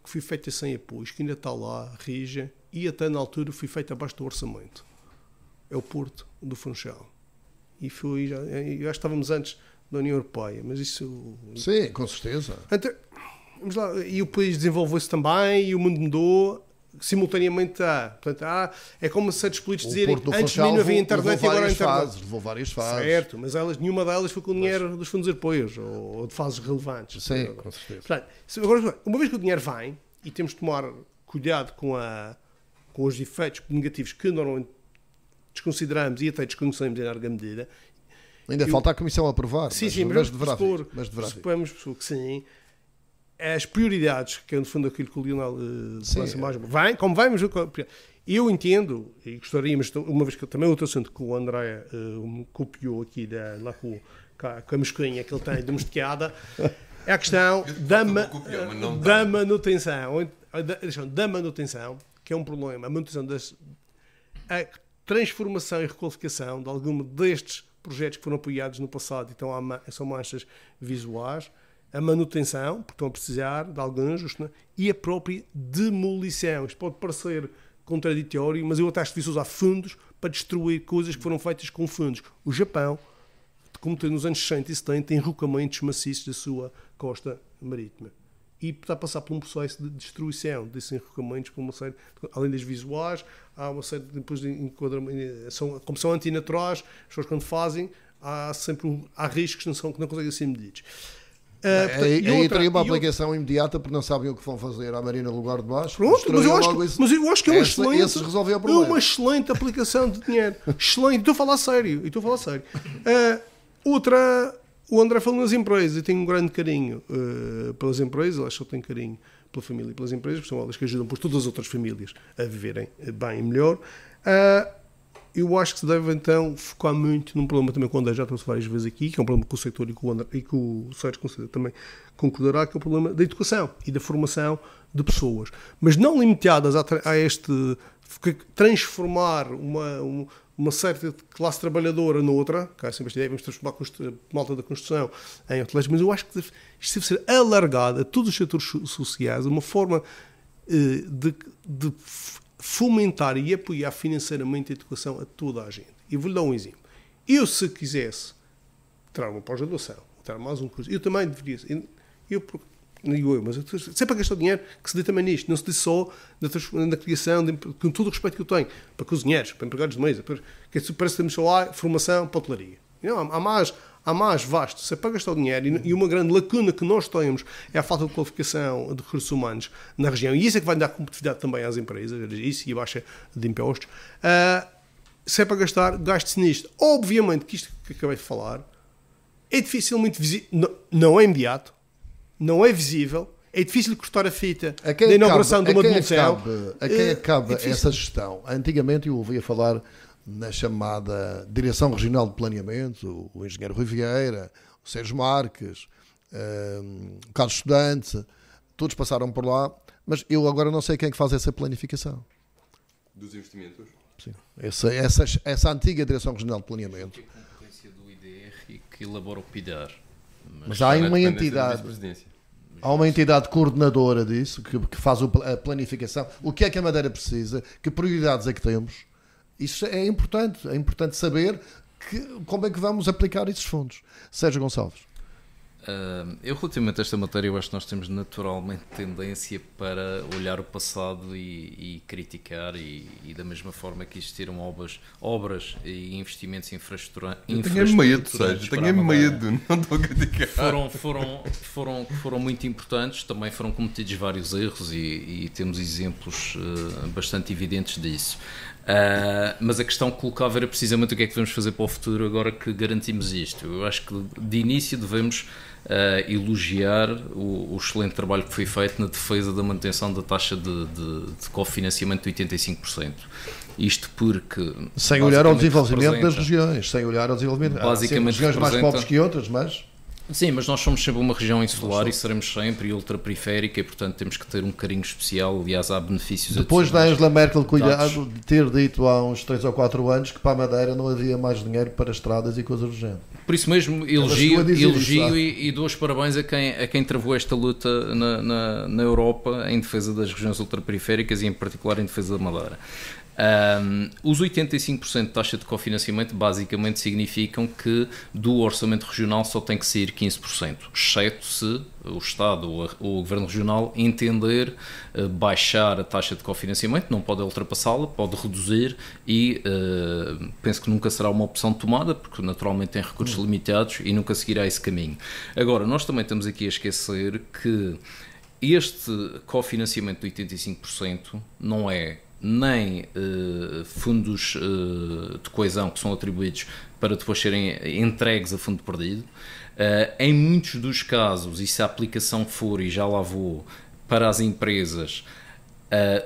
que foi feita sem apoios, que ainda está lá, rija e até na altura foi feito abaixo do orçamento. É o Porto do Funchal. E foi, já, eu acho que estávamos antes da União Europeia, mas isso... Sim, com certeza. vamos lá, e o país desenvolveu-se também, e o mundo mudou, simultaneamente há. Portanto, há, é como se certos políticos dizerem antes de mim não havia internet e agora há internet. levou várias fases. Certo, mas elas, nenhuma delas foi com o dinheiro mas... dos fundos europeus ou, ou, de fases relevantes. Sim, com certeza. Portanto, agora, uma vez que o dinheiro vem, e temos de tomar cuidado com a com os efeitos negativos que normalmente desconsideramos e até desconhecemos em larga medida. Ainda eu, falta a Comissão aprovar. Sim, mas, sim, mas, mas deverá supor, mas deverá supomos vir. que sim. As prioridades, que é no fundo aquilo que o Lionel uh, mais, vem, como vamos. Eu entendo, e gostaríamos, uma vez que também outro assunto que o André uh, eh, me copiou aqui da, Lacu, com, a mosquinha que ele tem domesticada, é a questão da, ma, copiou, da manutenção. Da manutenção que é um problema, a manutenção das. a transformação e requalificação de algum destes projetos que foram apoiados no passado e estão são manchas visuais, a manutenção, porque estão a precisar de alguns, é? e a própria demolição. Isto pode parecer contraditório, mas eu até acho difícil usar fundos para destruir coisas que foram feitas com fundos. O Japão, como tem nos anos 60 e 70, tem enrocamentos maciços da sua costa marítima e está a passar por um processo de destruição desses enrocamentos, por uma série, além das visuais, há uma série de, depois de eh, são, como são antinaturais, as pessoas quando fazem, há sempre há riscos que não, são, que não conseguem ser medidos. Uh, aí, outra, teria uma aplicação outra... imediata porque não sabem o que vão fazer à Marina Lugar de Baixo. Pronto, mas eu, acho, que, esse, mas eu acho que é uma esse, excelente, esse é uma excelente aplicação de dinheiro. excelente, estou a falar sério. Estou a falar sério. Uh, outra, o André falou nas empresas, eu tenho um grande carinho uh, pelas empresas, acho que eu tenho carinho pela família e pelas empresas, porque são elas que ajudam por todas as outras famílias a viverem eh, bem e melhor. Uh, eu acho que se deve então focar muito num problema também que o André já trouxe várias vezes aqui, que é um problema que o setor e que o, André, e que o Sérgio também concordará, que é o problema da educação e da formação de pessoas, mas não limitadas a, a este transformar uma, uma certa classe trabalhadora noutra, que é sempre esta ideia, vamos transformar a malta da construção em hoteleiros, mas eu acho que isto deve ser alargado a todos os setores sociais, uma forma eh, de, de, fomentar e apoiar financeiramente a educação a toda a gente. E vou-lhe dar um exemplo. Eu, se quisesse tirar uma pós-graduação, tirar mais um curso, eu também deveria. Eu, se eu, mas sempre é a gastar dinheiro que se dê também nisto, não se dê só na, na criação, de, com todo o respeito que eu tenho, para cozinheiros, para empregados de mesa, para, que é parece que temos só lá formação para hotelaria. Não, há mais, há mais vasto, se é para gastar dinheiro, e uma grande lacuna que nós temos é a falta de qualificação de recursos humanos na região, e isso é que vai dar competitividade também às empresas, isso e baixa de impostos. Uh, se é para gastar, gaste-se nisto. Obviamente que isto que acabei de falar é dificilmente visível, não, não é imediato, não é visível, é difícil cortar a fita a da é inauguração de uma demolição. a quem acaba é, é eh, essa gestão? Antigamente eu ouvia falar na chamada Direção Regional de Planeamento, o engenheiro Rui Vieira, o Sérgio Marques, ehm, o Carlos Estudante, todos passaram por lá, mas eu agora não sei quem é que faz essa planificação. Dos investimentos? Sim. Essa, essa, essa antiga Direção Regional de Planeamento. É a competência do IDR e que elabora o PIDAR. Mas, mas há uma é entidade. Há uma entidade coordenadora disso, que, que faz a planificação. O que é que a Madeira precisa? Que prioridades é que temos? Isso é importante. É importante saber que, como é que vamos aplicar esses fundos. Sérgio Gonçalves. Uh, eu relativamente a esta matéria, eu acho que nós temos naturalmente tendência para olhar o passado e, e criticar e, e, da mesma forma que existiram obras, obras e investimentos infraestrutura, infraestruturantes. Tenho medo, Sérgio, tenho medo, não estou a criticar. Foram, foram, foram, foram muito importantes, também foram cometidos vários erros e, e temos exemplos uh, bastante evidentes disso. Uh, mas a questão que colocava era precisamente o que é que devemos fazer para o futuro agora que garantimos isto. Eu acho que de início devemos uh, elogiar o, o, excelente trabalho que foi feito na defesa da manutenção da taxa de, de, de cofinanciamento de 85%. Isto porque. Sem olhar ao desenvolvimento das regiões, sem olhar ao desenvolvimento. Basicamente, regiões mais pobres que outras, mas. Sim, mas nós somos sempre uma região insular e seremos sempre ultraperiférica e, portanto, temos que ter um carinho especial. Aliás, há benefícios Depois da Angela Merkel, cuidado de ter dito há uns 3 ou 4 anos que para a Madeira não havia mais dinheiro para estradas e coisas do género. Por isso mesmo, elogio, elogio isso, e, e dou os parabéns a quem, a quem travou esta luta na, na, na Europa em defesa das regiões ultraperiféricas e, em particular, em defesa da Madeira. Um, os 85% de taxa de cofinanciamento basicamente significam que do orçamento regional só tem que sair 15%, exceto se o Estado ou, o Governo Regional entender eh, baixar a taxa de cofinanciamento, não pode ultrapassá-la, pode reduzir e uh, penso que nunca será uma opção tomada, porque naturalmente tem recursos hum. limitados e nunca seguirá esse caminho. Agora, nós também estamos aqui a esquecer que este cofinanciamento de 85% não é nem eh, fundos eh, de coesão que são atribuídos para depois serem entregues a fundo perdido. Eh, em muitos dos casos, e se a aplicação for, e já lá vou, para as empresas,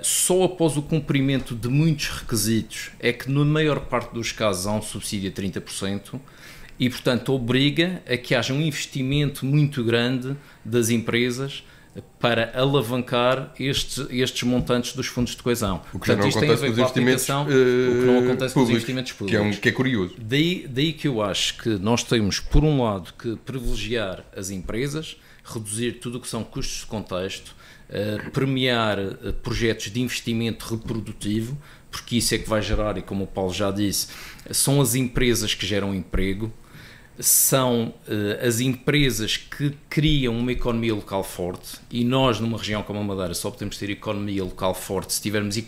só após o cumprimento de muitos requisitos é que, na maior parte dos casos, há um subsídio a 30% e, portanto, obriga a que haja um investimento muito grande das empresas para alavancar estes, estes montantes dos fundos de coesão. O que Portanto, não isto acontece tem a ver com a aplicação, uh, o que eh, não acontece com os investimentos públicos. Que é, um, que é curioso. Daí, daí que eu acho que nós temos, por um lado, que privilegiar as empresas, reduzir tudo o que são custos de contexto, uh, premiar uh, projetos de investimento reprodutivo, porque isso é que vai gerar, e como o Paulo já disse, são as empresas que geram emprego, são uh, as empresas que criam uma economia local forte e nós numa região como a Madeira só podemos ter economia local forte se tivermos uh,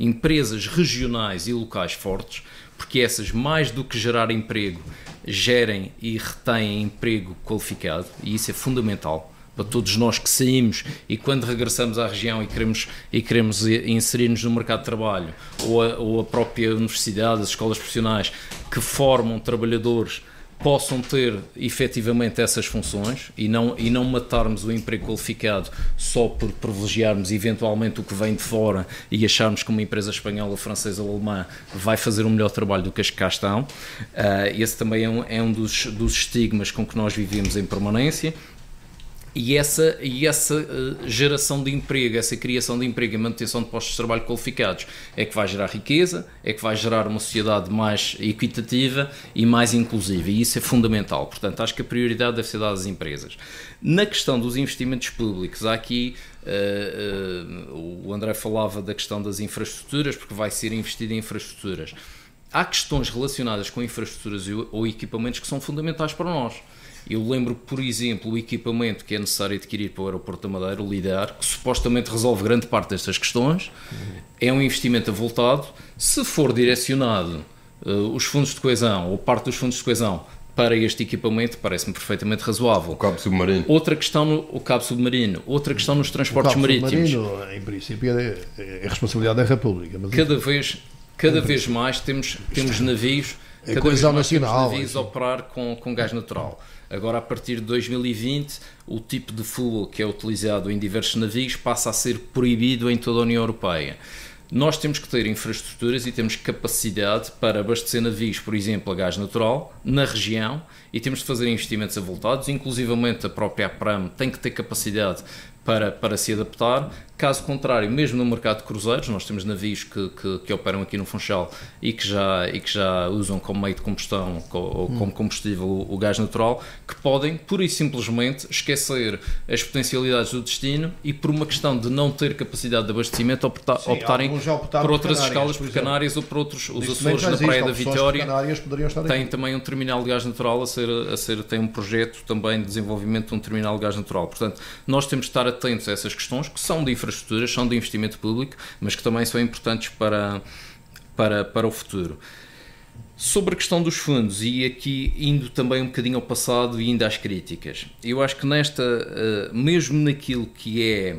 empresas regionais e locais fortes porque essas mais do que gerar emprego gerem e retêm emprego qualificado e isso é fundamental para todos nós que saímos e quando regressamos à região e queremos, e queremos eh, inserir-nos no mercado de trabalho ou a, ou a própria universidade, as escolas profissionais que formam trabalhadores possam ter efetivamente essas funções e não, e não matarmos o emprego qualificado só por privilegiarmos eventualmente o que vem de fora e acharmos que uma empresa espanhola, francesa ou alemã vai fazer um melhor trabalho do que as que cá estão. Uh, esse também é um, é um dos, dos estigmas com que nós vivemos em permanência e essa, e essa eh, geração de emprego, essa criação de emprego e manutenção de postos de trabalho qualificados é que vai gerar riqueza, é que vai gerar uma sociedade mais equitativa e mais inclusiva, e isso é fundamental. Portanto, acho que a prioridade deve ser dada às empresas. Na questão dos investimentos públicos, há aqui uh, uh, o André falava da questão das infraestruturas, porque vai ser investido em infraestruturas. Há questões relacionadas com infraestruturas ou equipamentos que são fundamentais para nós eu lembro, por exemplo, o equipamento que é necessário adquirir para o aeroporto da Madeira, o LIDAR, que supostamente resolve grande parte destas questões. É um investimento avultado. Se for direcionado uh, os fundos de coesão ou parte dos fundos de coesão para este equipamento parece-me perfeitamente razoável. O cabo submarino. Outra questão no o cabo submarino, outra questão nos transportes marítimos. O cabo marítimos. submarino, em princípio, é, é responsabilidade da República. cada vez, cada é vez mais temos, temos navios é coesão nacional. Navios assim. operar com, com gás natural. Agora, a partir de 2020, o tipo de fuel que é utilizado em diversos navios passa a ser proibido em toda a União Europeia. Nós temos que ter infraestruturas e temos capacidade para abastecer navios, por exemplo, a gás natural, na região e temos de fazer investimentos avultados, inclusivamente a própria APRAM tem que ter capacidade para, para se adaptar. Caso contrário, mesmo no mercado de cruzeiros, nós temos navios que, que, que operam aqui no Funchal e que já, e que já usam como meio de combustão ou como hum. combustível o, o gás natural, que podem, pura e simplesmente, esquecer as potencialidades do destino e, por uma questão de não ter capacidade de abastecimento, Sim, optarem por outras Canárias, escalas, por, por Canárias ou por outros. Os Neste Açores, na Praia da Vitória, têm também um terminal de gás natural a ser, a ser, tem um projeto também de desenvolvimento de um terminal de gás natural. Portanto, nós temos de estar atentos a essas questões que são de infraestruturas, são de investimento público, mas que também são importantes para, para, para o futuro. Sobre a questão dos fundos, e aqui indo também um bocadinho ao passado e indo às críticas, eu acho que nesta, eh, mesmo naquilo que é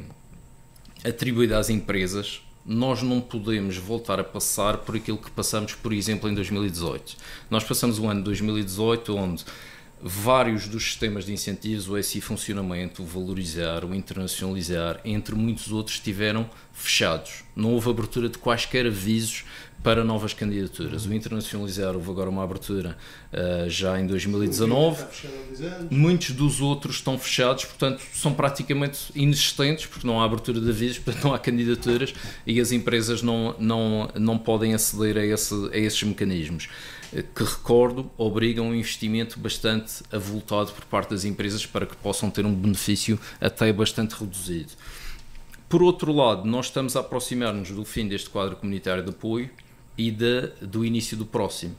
atribuído às empresas, nós não podemos voltar a passar por aquilo que passamos, por exemplo, em 2018. Nós passamos o ano de 2018 onde vários dos sistemas de incentivos, o SI funcionamento, o valorizar, o internacionalizar, entre muitos outros, estiveram fechados. Não houve abertura de quaisquer avisos para novas candidaturas. O internacionalizar houve agora uma abertura uh, já em 2019. Muitos dos outros estão fechados, portanto, são praticamente inexistentes, porque não há abertura de avisos, portanto, não há candidaturas e as empresas não, não, não podem aceder a, esse, a esses mecanismos que recordo obrigam um investimento bastante avultado por parte das empresas para que possam ter um benefício até bastante reduzido. Por outro lado, nós estamos a aproximar-nos do fim deste quadro comunitário de apoio e de, do início do próximo.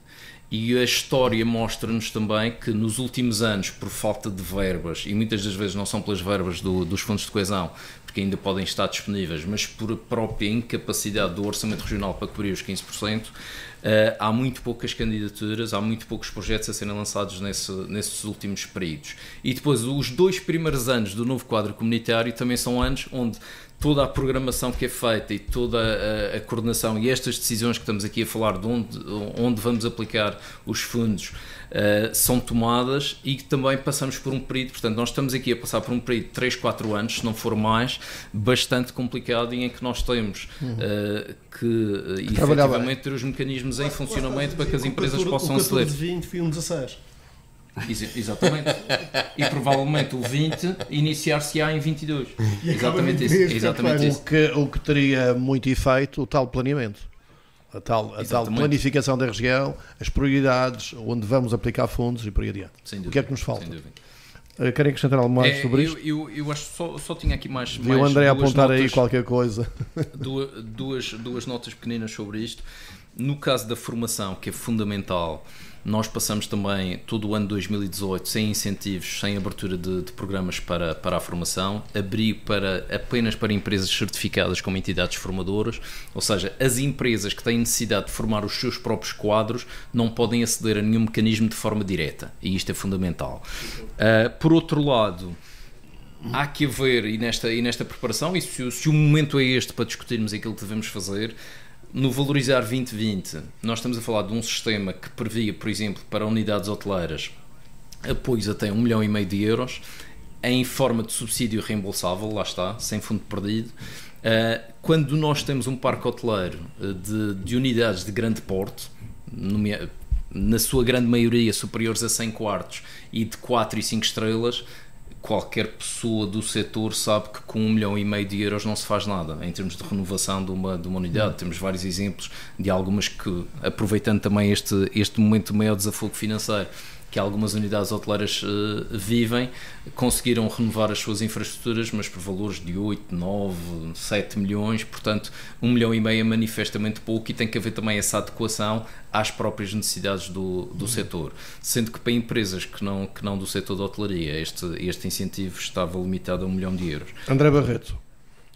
E a história mostra-nos também que nos últimos anos, por falta de verbas, e muitas das vezes não são pelas verbas do, dos fundos de coesão, que ainda podem estar disponíveis, mas por própria incapacidade do Orçamento Regional para cobrir os 15%, Uh, eh, há muito poucas candidaturas, há muito poucos projetos a serem lançados nesse, nesses últimos períodos. E depois, os dois primeiros anos do novo quadro comunitário também são anos onde toda a programação que é feita e toda a, a, coordenação e estas decisões que estamos aqui a falar de onde, onde vamos aplicar os fundos uh, são tomadas e que também passamos por um período, portanto, nós estamos aqui a passar por um período de 3, 4 anos, se não for mais, bastante complicado e em que nós temos uh, que uh, efetivamente ter os mecanismos em funcionamento para que as empresas possam aceder. O 14 20 foi um 16. Ex exatamente. e provavelmente o 20 iniciar-se-á em 22. E exatamente isso. Exatamente isso. O, que, o que teria muito efeito o tal planeamento. A tal, a tal planificação da região, as prioridades, onde vamos aplicar fundos e por aí adiante. Dúvida, o que é que nos falta? Eh, querem acrescentar algo mais é, sobre isto? Eu, eu, eu acho que só, só tinha aqui mais. Vi o André apontar notas, aí qualquer coisa. Duas, duas, duas notas pequeninas sobre isto. No caso da formação, que é fundamental, nós passamos também todo o ano 2018 sem incentivos, sem abertura de, de programas para, para a formação, abri para, apenas para empresas certificadas como entidades formadoras, ou seja, as empresas que têm necessidade de formar os seus próprios quadros não podem aceder a nenhum mecanismo de forma direta, e isto é fundamental. Uh, por outro lado, há que haver, e nesta, e nesta preparação, e se, se o momento é este para discutirmos aquilo que devemos fazer, no Valorizar 2020, nós estamos a falar de um sistema que previa, por exemplo, para unidades hoteleiras, apoios até 1 um milhão e meio de euros, em forma de subsídio reembolsável, lá está, sem fundo perdido. Eh, quando nós temos um parque hoteleiro eh, de, de unidades de grande porte, na sua grande maioria superiores a 100 quartos e de 4 e 5 estrelas, qualquer pessoa do setor sabe que com um milhão e meio de euros não se faz nada em termos de renovação de uma, de uma unidade. Uhum. Temos vários exemplos de algumas que, aproveitando também este, este momento de maior desafogo financeiro, que algumas unidades hoteleiras uh, vivem, conseguiram renovar as suas infraestruturas, mas por valores de 8, 9, 7 milhões, portanto, 1 milhão e meio é manifestamente pouco e tem que haver também essa adequação às próprias necessidades do, do uhum. setor. Sendo que para empresas que não, que não do setor da hotelaria, este, este incentivo estava limitado a 1 milhão de euros. André Barreto.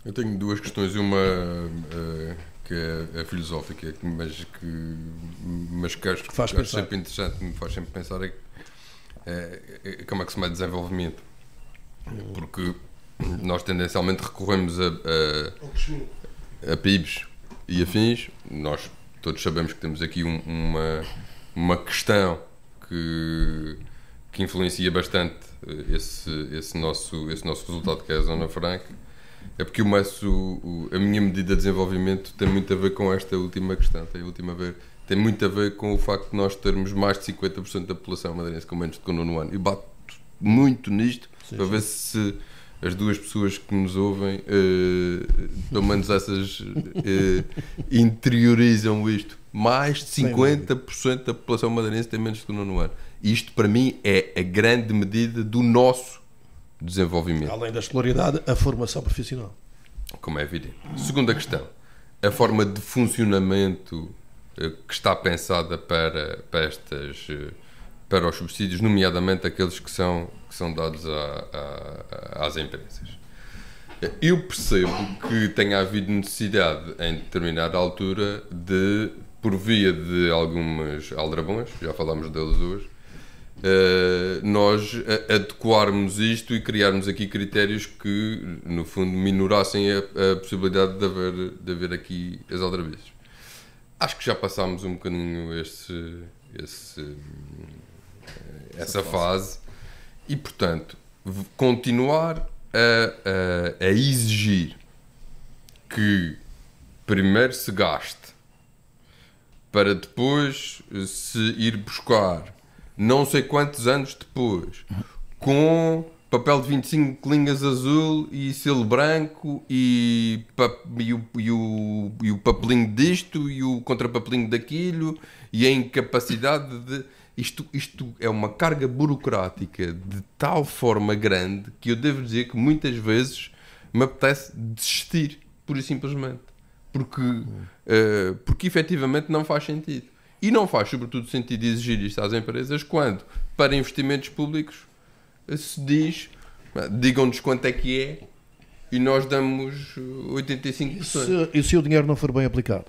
Eu tenho duas questões, uma uh, que é, é, filosófica, mas que, mas que acho que, faz acho sempre interessante, me faz sempre pensar, é que é, é, é como é que se chama desenvolvimento. Porque nós tendencialmente recorremos a, a, a PIBs e afins. Nós todos sabemos que temos aqui um, uma, uma questão que, que influencia bastante eh, esse, esse, nosso, esse nosso resultado, que é a Zona Franca. É porque o, o a minha medida de desenvolvimento tem muito a ver com esta última questão, tem última a ver tem muito a ver com o facto de nós termos mais de 50% da população madeirense com menos de que no ano. E bato muito nisto sim, para sim. ver se as duas pessoas que nos ouvem, uh, pelo menos essas, uh, interiorizam isto. Mais de 50% da população madeirense tem menos de que no ano. Isto, para mim, é a grande medida do nosso desenvolvimento. Além da escolaridade, a formação profissional. Como é evidente. Segunda questão. A forma de funcionamento eh, que está pensada para, para estas eh, para os subsídios, nomeadamente aqueles que são, que são dados a, a, às empresas. Eh, eu percebo que tenha havido necessidade, em determinada altura, de, por via de algumas aldrabões, já falámos deles hoje, nós adequarmos isto e criarmos aqui critérios que, no fundo, minorassem a, a possibilidade de haver, de haver aqui as aldrabices. Acho que já passámos um bocadinho esse, esse essa, essa fase. fase. e, portanto, continuar a, a, a exigir que primeiro se gaste para depois se ir buscar não sei quantos anos depois com papel de 25 linhas azul e selo branco e, pap, e, o, e, o, e o papelinho disto e o contrapapelinho daquilo e a incapacidade de. Isto, isto é uma carga burocrática de tal forma grande que eu devo dizer que muitas vezes me apetece desistir, pura e simplesmente. Porque, uh, porque efetivamente não faz sentido. E não faz, sobretudo, sentido exigir isto às empresas quando, para investimentos públicos, se diz digam-nos quanto é que é e nós damos 85%. Eh, e se, e se o dinheiro não for bem aplicado?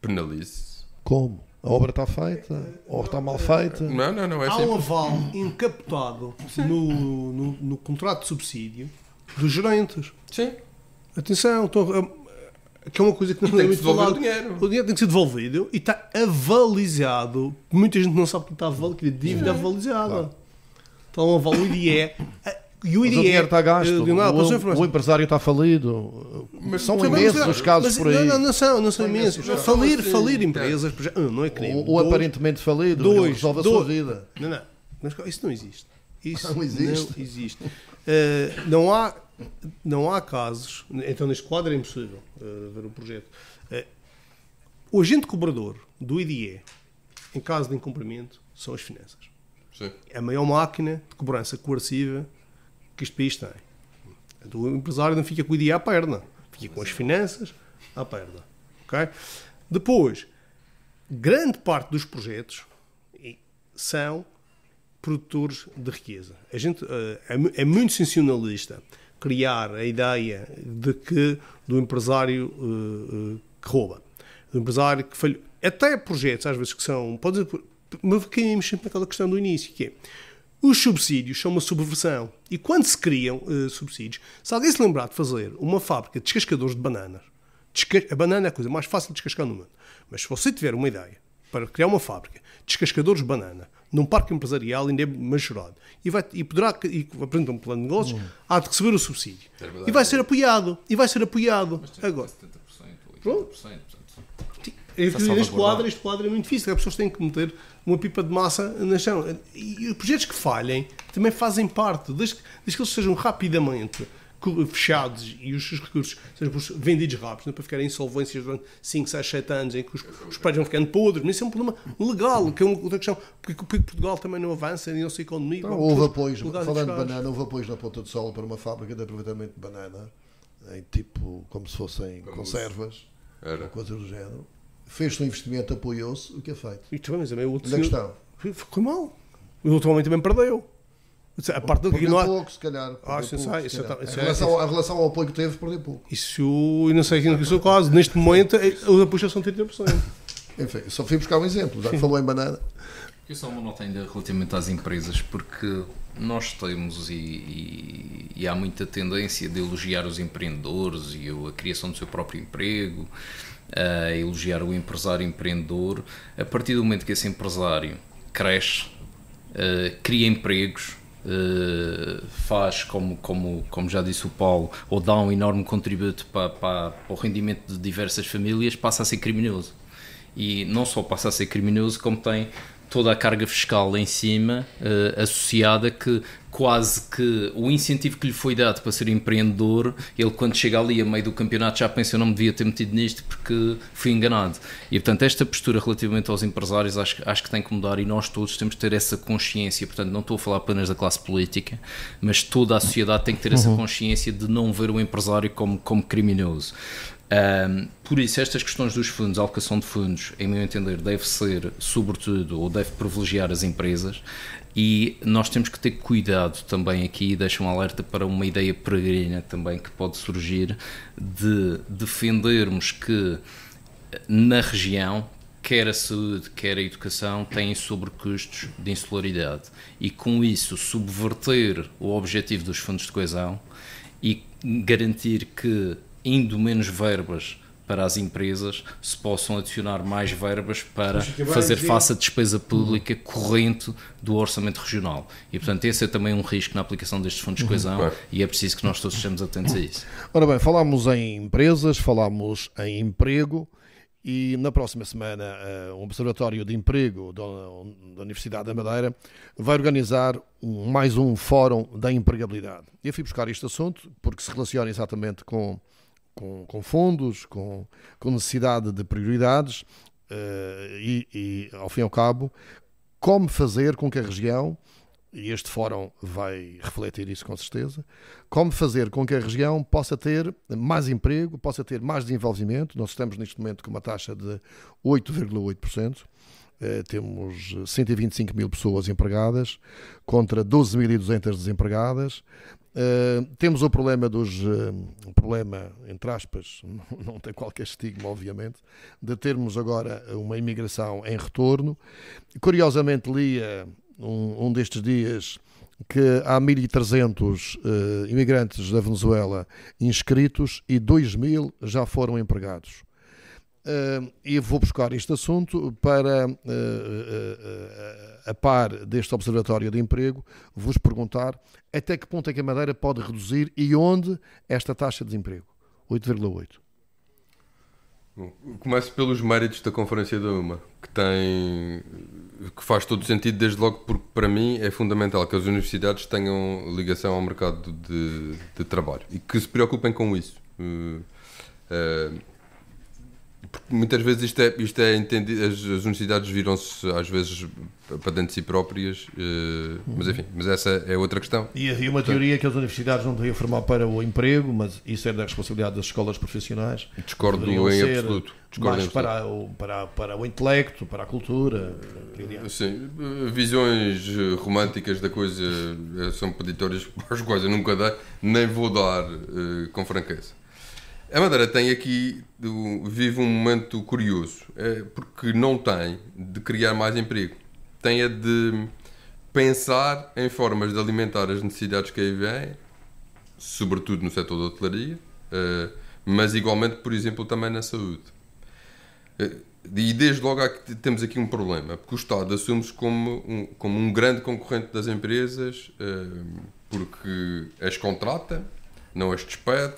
Penalize. Como? A obra está feita? Ou está mal feita? Não, não, não. É Há um aval encaptado no, no, no, contrato de subsídio dos gerentes. Sim. Atenção, que é uma coisa que não e tem é que se devolver o dinheiro. O dinheiro tem que ser devolvido e está avalizado. Muita gente não sabe que está avalizado, que a dívida é avalizada. Claro estão a o IDE. E o IDE. o dinheiro está gasto. Eh, o, o, empresário está falido. Mas são imensos os casos mas, por aí. Não, não, não são, não são imensos. Falir, falir é. empresas um, não é crime. Ou, aparentemente falido. Dois. Resolve dois, a sua vida. Não, não. Mas isso não existe. Isso não existe. Não, existe. Uh, não, há, não há casos. Então, neste quadro é impossível uh, ver o projeto. Uh, o agente cobrador do IDE, em caso de incumprimento, são as finanças. Sim. É a maior máquina de cobrança coerciva que este país tem. Então, o empresário não fica com o dia à perna, fica com as finanças à perna. Okay? Depois, grande parte dos projetos são produtores de riqueza. A gente eh, é, é muito sensacionalista criar a ideia de que do empresário uh, uh, que rouba, do empresário que falhou. Até projetos, às vezes, que são, pode dizer, mas caímos sempre naquela questão do início, que é os subsídios são uma subversão. E quando se criam uh, subsídios, se alguém se lembrar de fazer uma fábrica de descascadores de bananas, desca a banana é a coisa mais fácil de descascar no mundo. Mas se você tiver uma ideia para criar uma fábrica de descascadores de banana num parque empresarial em é Majorado e, vai, e poderá e apresentar um plano de negócios, hum. há de receber o subsídio. É e vai ser apoiado. E vai ser apoiado. Mas tem Agora. 70%, 80%, 80%. Este quadro, este quadro é muito difícil. As pessoas têm que meter uma pipa de massa na chão. E os projetos que falhem também fazem parte, desde, desde que eles sejam rapidamente fechados e os seus recursos sejam vendidos rápido, não é? para ficarem insolvências durante 5, 6, 7 anos, em que os, os prédios vão ficando podres, mas isso é um problema legal, que é uma outra questão, porque, porque Portugal também não avança e não se economia. Então, houve apoios, falando de banana, houve apoios na Ponta do Sol para uma fábrica de aproveitamento de banana, em tipo, como se fossem Vamos. conservas, coisas do género fez-se um investimento, apoiou-se, o que é feito? E também, mas também o outro. Na é senhor, questão. Ficou mal. O outro homem também perdeu. A parte do perdeu não há... É- pouco, se calhar. Ah, pouco, sai, se calhar. a, relação, é, relação ao apoio que teve, perdeu pouco. Isso, e não sei o que isso quase. neste momento, é, a puxa são 30%. Enfim, só fui buscar um exemplo, já que falou em banana. Eu só uma nota ainda relativamente às empresas, porque nós temos e, e, e há muita tendência de elogiar os empreendedores e a criação do seu próprio emprego a elogiar o empresário empreendedor, a partir do momento que esse empresário cresce, uh, cria empregos, Uh, faz, como, como, como já disse o Paulo, ou dá um enorme contributo para, para, para, o rendimento de diversas famílias, passa a ser criminoso. E não só passa a ser criminoso, como tem toda a carga fiscal em cima, uh, associada que quase que o incentivo que lhe foi dado para ser empreendedor, ele quando chega ali a meio do campeonato já pensa eu não me devia ter metido nisto porque fui enganado. E portanto esta postura relativamente aos empresários acho, acho que tem que mudar e nós todos temos que ter essa consciência, portanto não estou a falar apenas da classe política, mas toda a sociedade tem que ter uhum. essa consciência de não ver o empresário como, como criminoso. Um, por isso, estas questões dos fundos, alocação de fundos, em meu entender, deve ser, sobretudo, ou deve privilegiar as empresas, e nós temos que ter cuidado também aqui, deixo um alerta para uma ideia peregrina também que pode surgir, de defendermos que na região, quer a saúde, quer a educação, têm sobrecustos de insularidade. E com isso, subverter o objetivo dos fundos de coesão e garantir que indo menos verbas para as empresas, se possam adicionar mais verbas para fazer face à despesa pública corrente do orçamento regional. E, portanto, esse é também um risco na aplicação destes fundos de uhum. coesão e é preciso que nós todos estejamos atentos a isso. Ora bem, falámos em empresas, falámos em emprego. E na próxima semana, o eh, Observatório de Emprego da Universidade da Madeira vai organizar mais um Fórum da Empregabilidade. Eu fui buscar este assunto porque se relaciona exatamente com com, com fundos, com, com, necessidade de prioridades uh, e, e, ao fim e ao cabo, como fazer com que a região, e este fórum vai refletir isso com certeza, como fazer com que a região possa ter mais emprego, possa ter mais desenvolvimento. Nós estamos neste momento com uma taxa de 8,8%. Uh, eh, temos 125 mil pessoas empregadas contra 12.200 desempregadas. Ah, temos o problema dos. Uh, ah, um problema, entre aspas, não, não tem qualquer estigma, obviamente, de termos agora uma imigração em retorno. Curiosamente, lia ah, um, um destes dias que há 1.300 uh, imigrantes da Venezuela inscritos e 2.000 já foram empregados. Uh, e vou buscar este assunto para, uh, uh, a par deste Observatório de Emprego, vos perguntar até que ponto é que a Madeira pode reduzir e onde esta taxa de desemprego, 8,8%. Começo pelos méritos da Conferência da UMA, que tem que faz todo sentido desde logo porque para mim é fundamental que as universidades tenham ligação ao mercado de, de trabalho e que se preocupem com isso. Uh, porque muitas vezes isto é, isto é entendido, as, as universidades viram-se às vezes para dentro de si próprias, eh, mas enfim, mas essa é outra questão. E, uma Portanto, teoria é que as universidades não deveriam formar para o emprego, mas isso é da responsabilidade das escolas profissionais. Discordo em absoluto. Discordo mais em absoluto. Para, o, para, para o intelecto, para a cultura. Sim, eh, visões eh, românticas da coisa são peditórias para as quais eu nunca dei, nem vou dar com franqueza. A Madeira tem aqui, vive um momento curioso, é, porque não tem de criar mais emprego. Tem a de pensar em formas de alimentar as necessidades que aí vêm, sobretudo no setor da hotelaria, é, mas igualmente, por exemplo, também na saúde. É, e desde logo temos aqui um problema, porque o Estado assume-se como um, como um grande concorrente das empresas, porque as contrata, não as despede,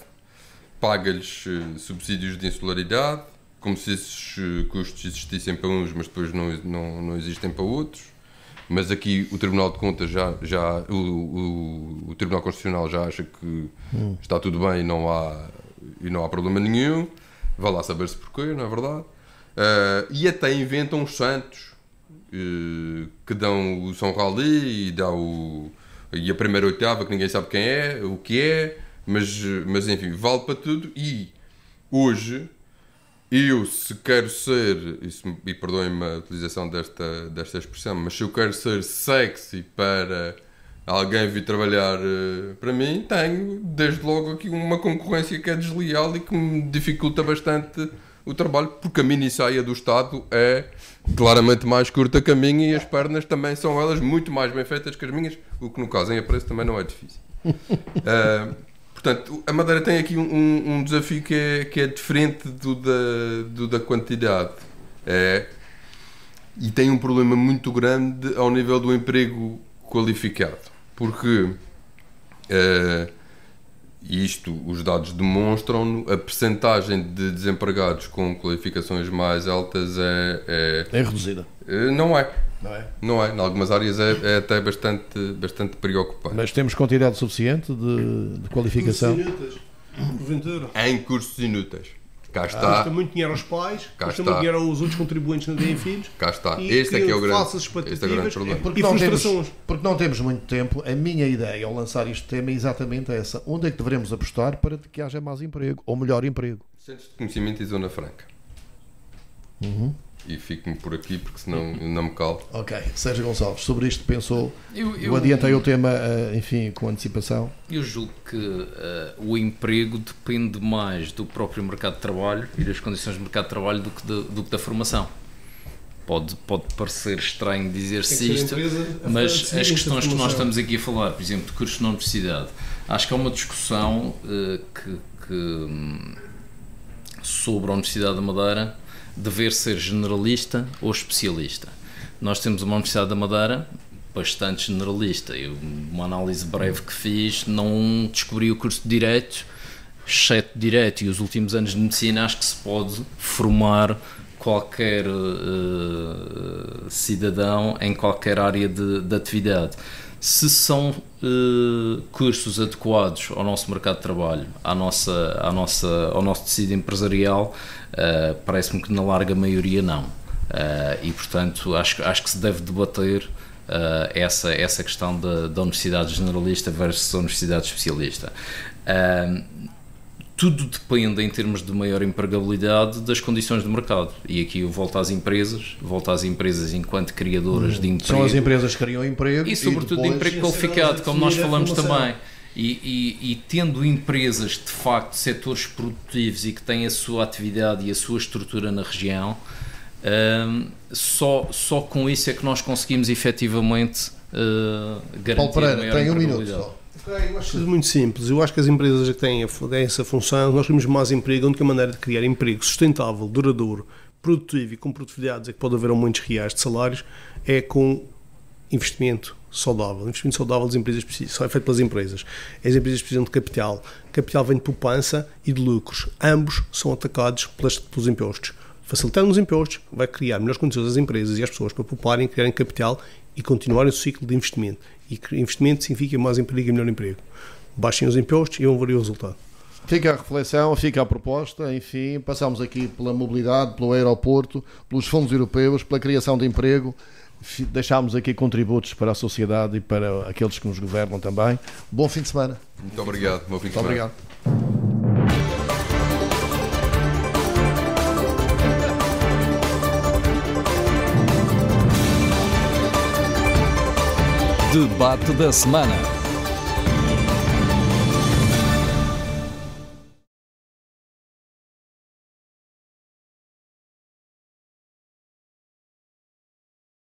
paga-lhes eh, subsídios de insularidade, como se esses eh, custos existissem para uns, mas depois não, não, não existem para outros. Mas aqui o Tribunal de Contas já, já o, o, o Tribunal Constitucional já acha que hum. está tudo bem e não há, e não há problema nenhum. Vá lá saber-se porquê, não é verdade? Uh, e até inventam os santos uh, que dão o São Rally e dá o, e a primeira oitava que ninguém sabe quem é, o que é mas, mas enfim, vale para tudo e hoje eu se quero ser, e, e perdoem-me a utilização desta, desta expressão, mas se eu quero ser sexy para alguém vir trabalhar eh, para mim, tenho desde logo aqui uma concorrência que é desleal e que me dificulta bastante o trabalho, porque a mini saia do Estado é claramente mais curta que a minha e as pernas também são elas muito mais bem feitas que as minhas, o que no caso em apreço também não é difícil. uh, Portanto, a Madeira tem aqui um, um desafio que é, que é diferente do da, do da quantidade. É, e tem um problema muito grande ao nível do emprego qualificado. Porque é, isto os dados demonstram a percentagem de desempregados com qualificações mais altas é, é, é reduzida eh, não é. Não é? Não é. Em algumas áreas é, é até bastante, bastante preocupante. Mas temos quantidade suficiente de, de qualificação? Cursos inúteis, porventura. Em cursos inúteis. Cá ah, está. Custa muito dinheiro aos pais, Cá custa está. muito dinheiro aos outros contribuintes que não têm filhos. Cá está. E este é que é o grande, falsas expectativas este é grande é problema. Porque e não Temos, porque não temos muito tempo. A minha ideia ao lançar este tema é exatamente essa. Onde é que devemos apostar para que haja mais emprego? Ou melhor emprego? Centros de Conhecimento e Zona Franca. Uhum e fico-me por aqui porque senão não me calo. Ok, Sérgio Gonçalves, sobre isto pensou? Eu, eu, eu adiantei o tema, eh, enfim, com antecipação. Eu julgo que uh, o emprego depende mais do próprio mercado de trabalho e das condições do mercado de trabalho do que, de, do que da formação. Pode, pode parecer estranho dizer-se isto, mas as questões que nós estamos aqui a falar, por exemplo, de cursos na universidade, acho que é uma discussão uh, que, que hum, sobre a Universidade da Madeira dever ser generalista ou especialista. Nós temos uma Universidade da Madeira bastante generalista. Eu, uma análise breve que fiz, não descobri o curso de Direito, exceto Direito e os últimos anos de Medicina, acho que se pode formar qualquer uh, cidadão em qualquer área de, de atividade se são eh, cursos adequados ao nosso mercado de trabalho, à nossa, à nossa, ao nosso tecido empresarial, eh, parece-me que na larga maioria não. Eh, e, portanto, acho, acho que se deve debater essa, essa questão da, da universidade generalista versus a universidade especialista tudo depende, em termos de maior empregabilidade, das condições de mercado. E aqui eu volto às empresas, volto às empresas enquanto criadoras hum, de emprego. São as empresas que criam emprego. E, sobretudo, e emprego qualificado, como nós falamos também. E, e, e, tendo empresas, de facto, setores produtivos e que têm a sua atividade e a sua estrutura na região, hum, só, só com isso é que nós conseguimos efetivamente uh, garantir Paulo Pereira, maior tem um minuto só eu acho isso muito simples. Eu acho que as empresas que têm essa função, nós temos mais emprego. A única maneira de criar emprego sustentável, duradouro, produtivo e com produtividades é que pode haver aumentos reais de salários é com investimento saudável. Investimento saudável das empresas precisam, só é feito pelas empresas. As empresas precisam de capital. Capital vem de poupança e de lucros. Ambos são atacados pelas, pelos impostos. Facilitando os impostos, vai criar melhores condições às empresas e às pessoas para pouparem, criarem capital e continuarem o ciclo de investimento. E investimento significa mais emprego e melhor emprego. Baixem os impostos e vão ver o resultado. Fica a reflexão, fica a proposta, enfim, passamos aqui pela mobilidade, pelo aeroporto, pelos fundos europeus, pela criação de emprego, deixámos aqui contributos para a sociedade e para aqueles que nos governam também. Bom fim de semana. Muito obrigado. Bom fim de semana. Muito obrigado. Debate da semana.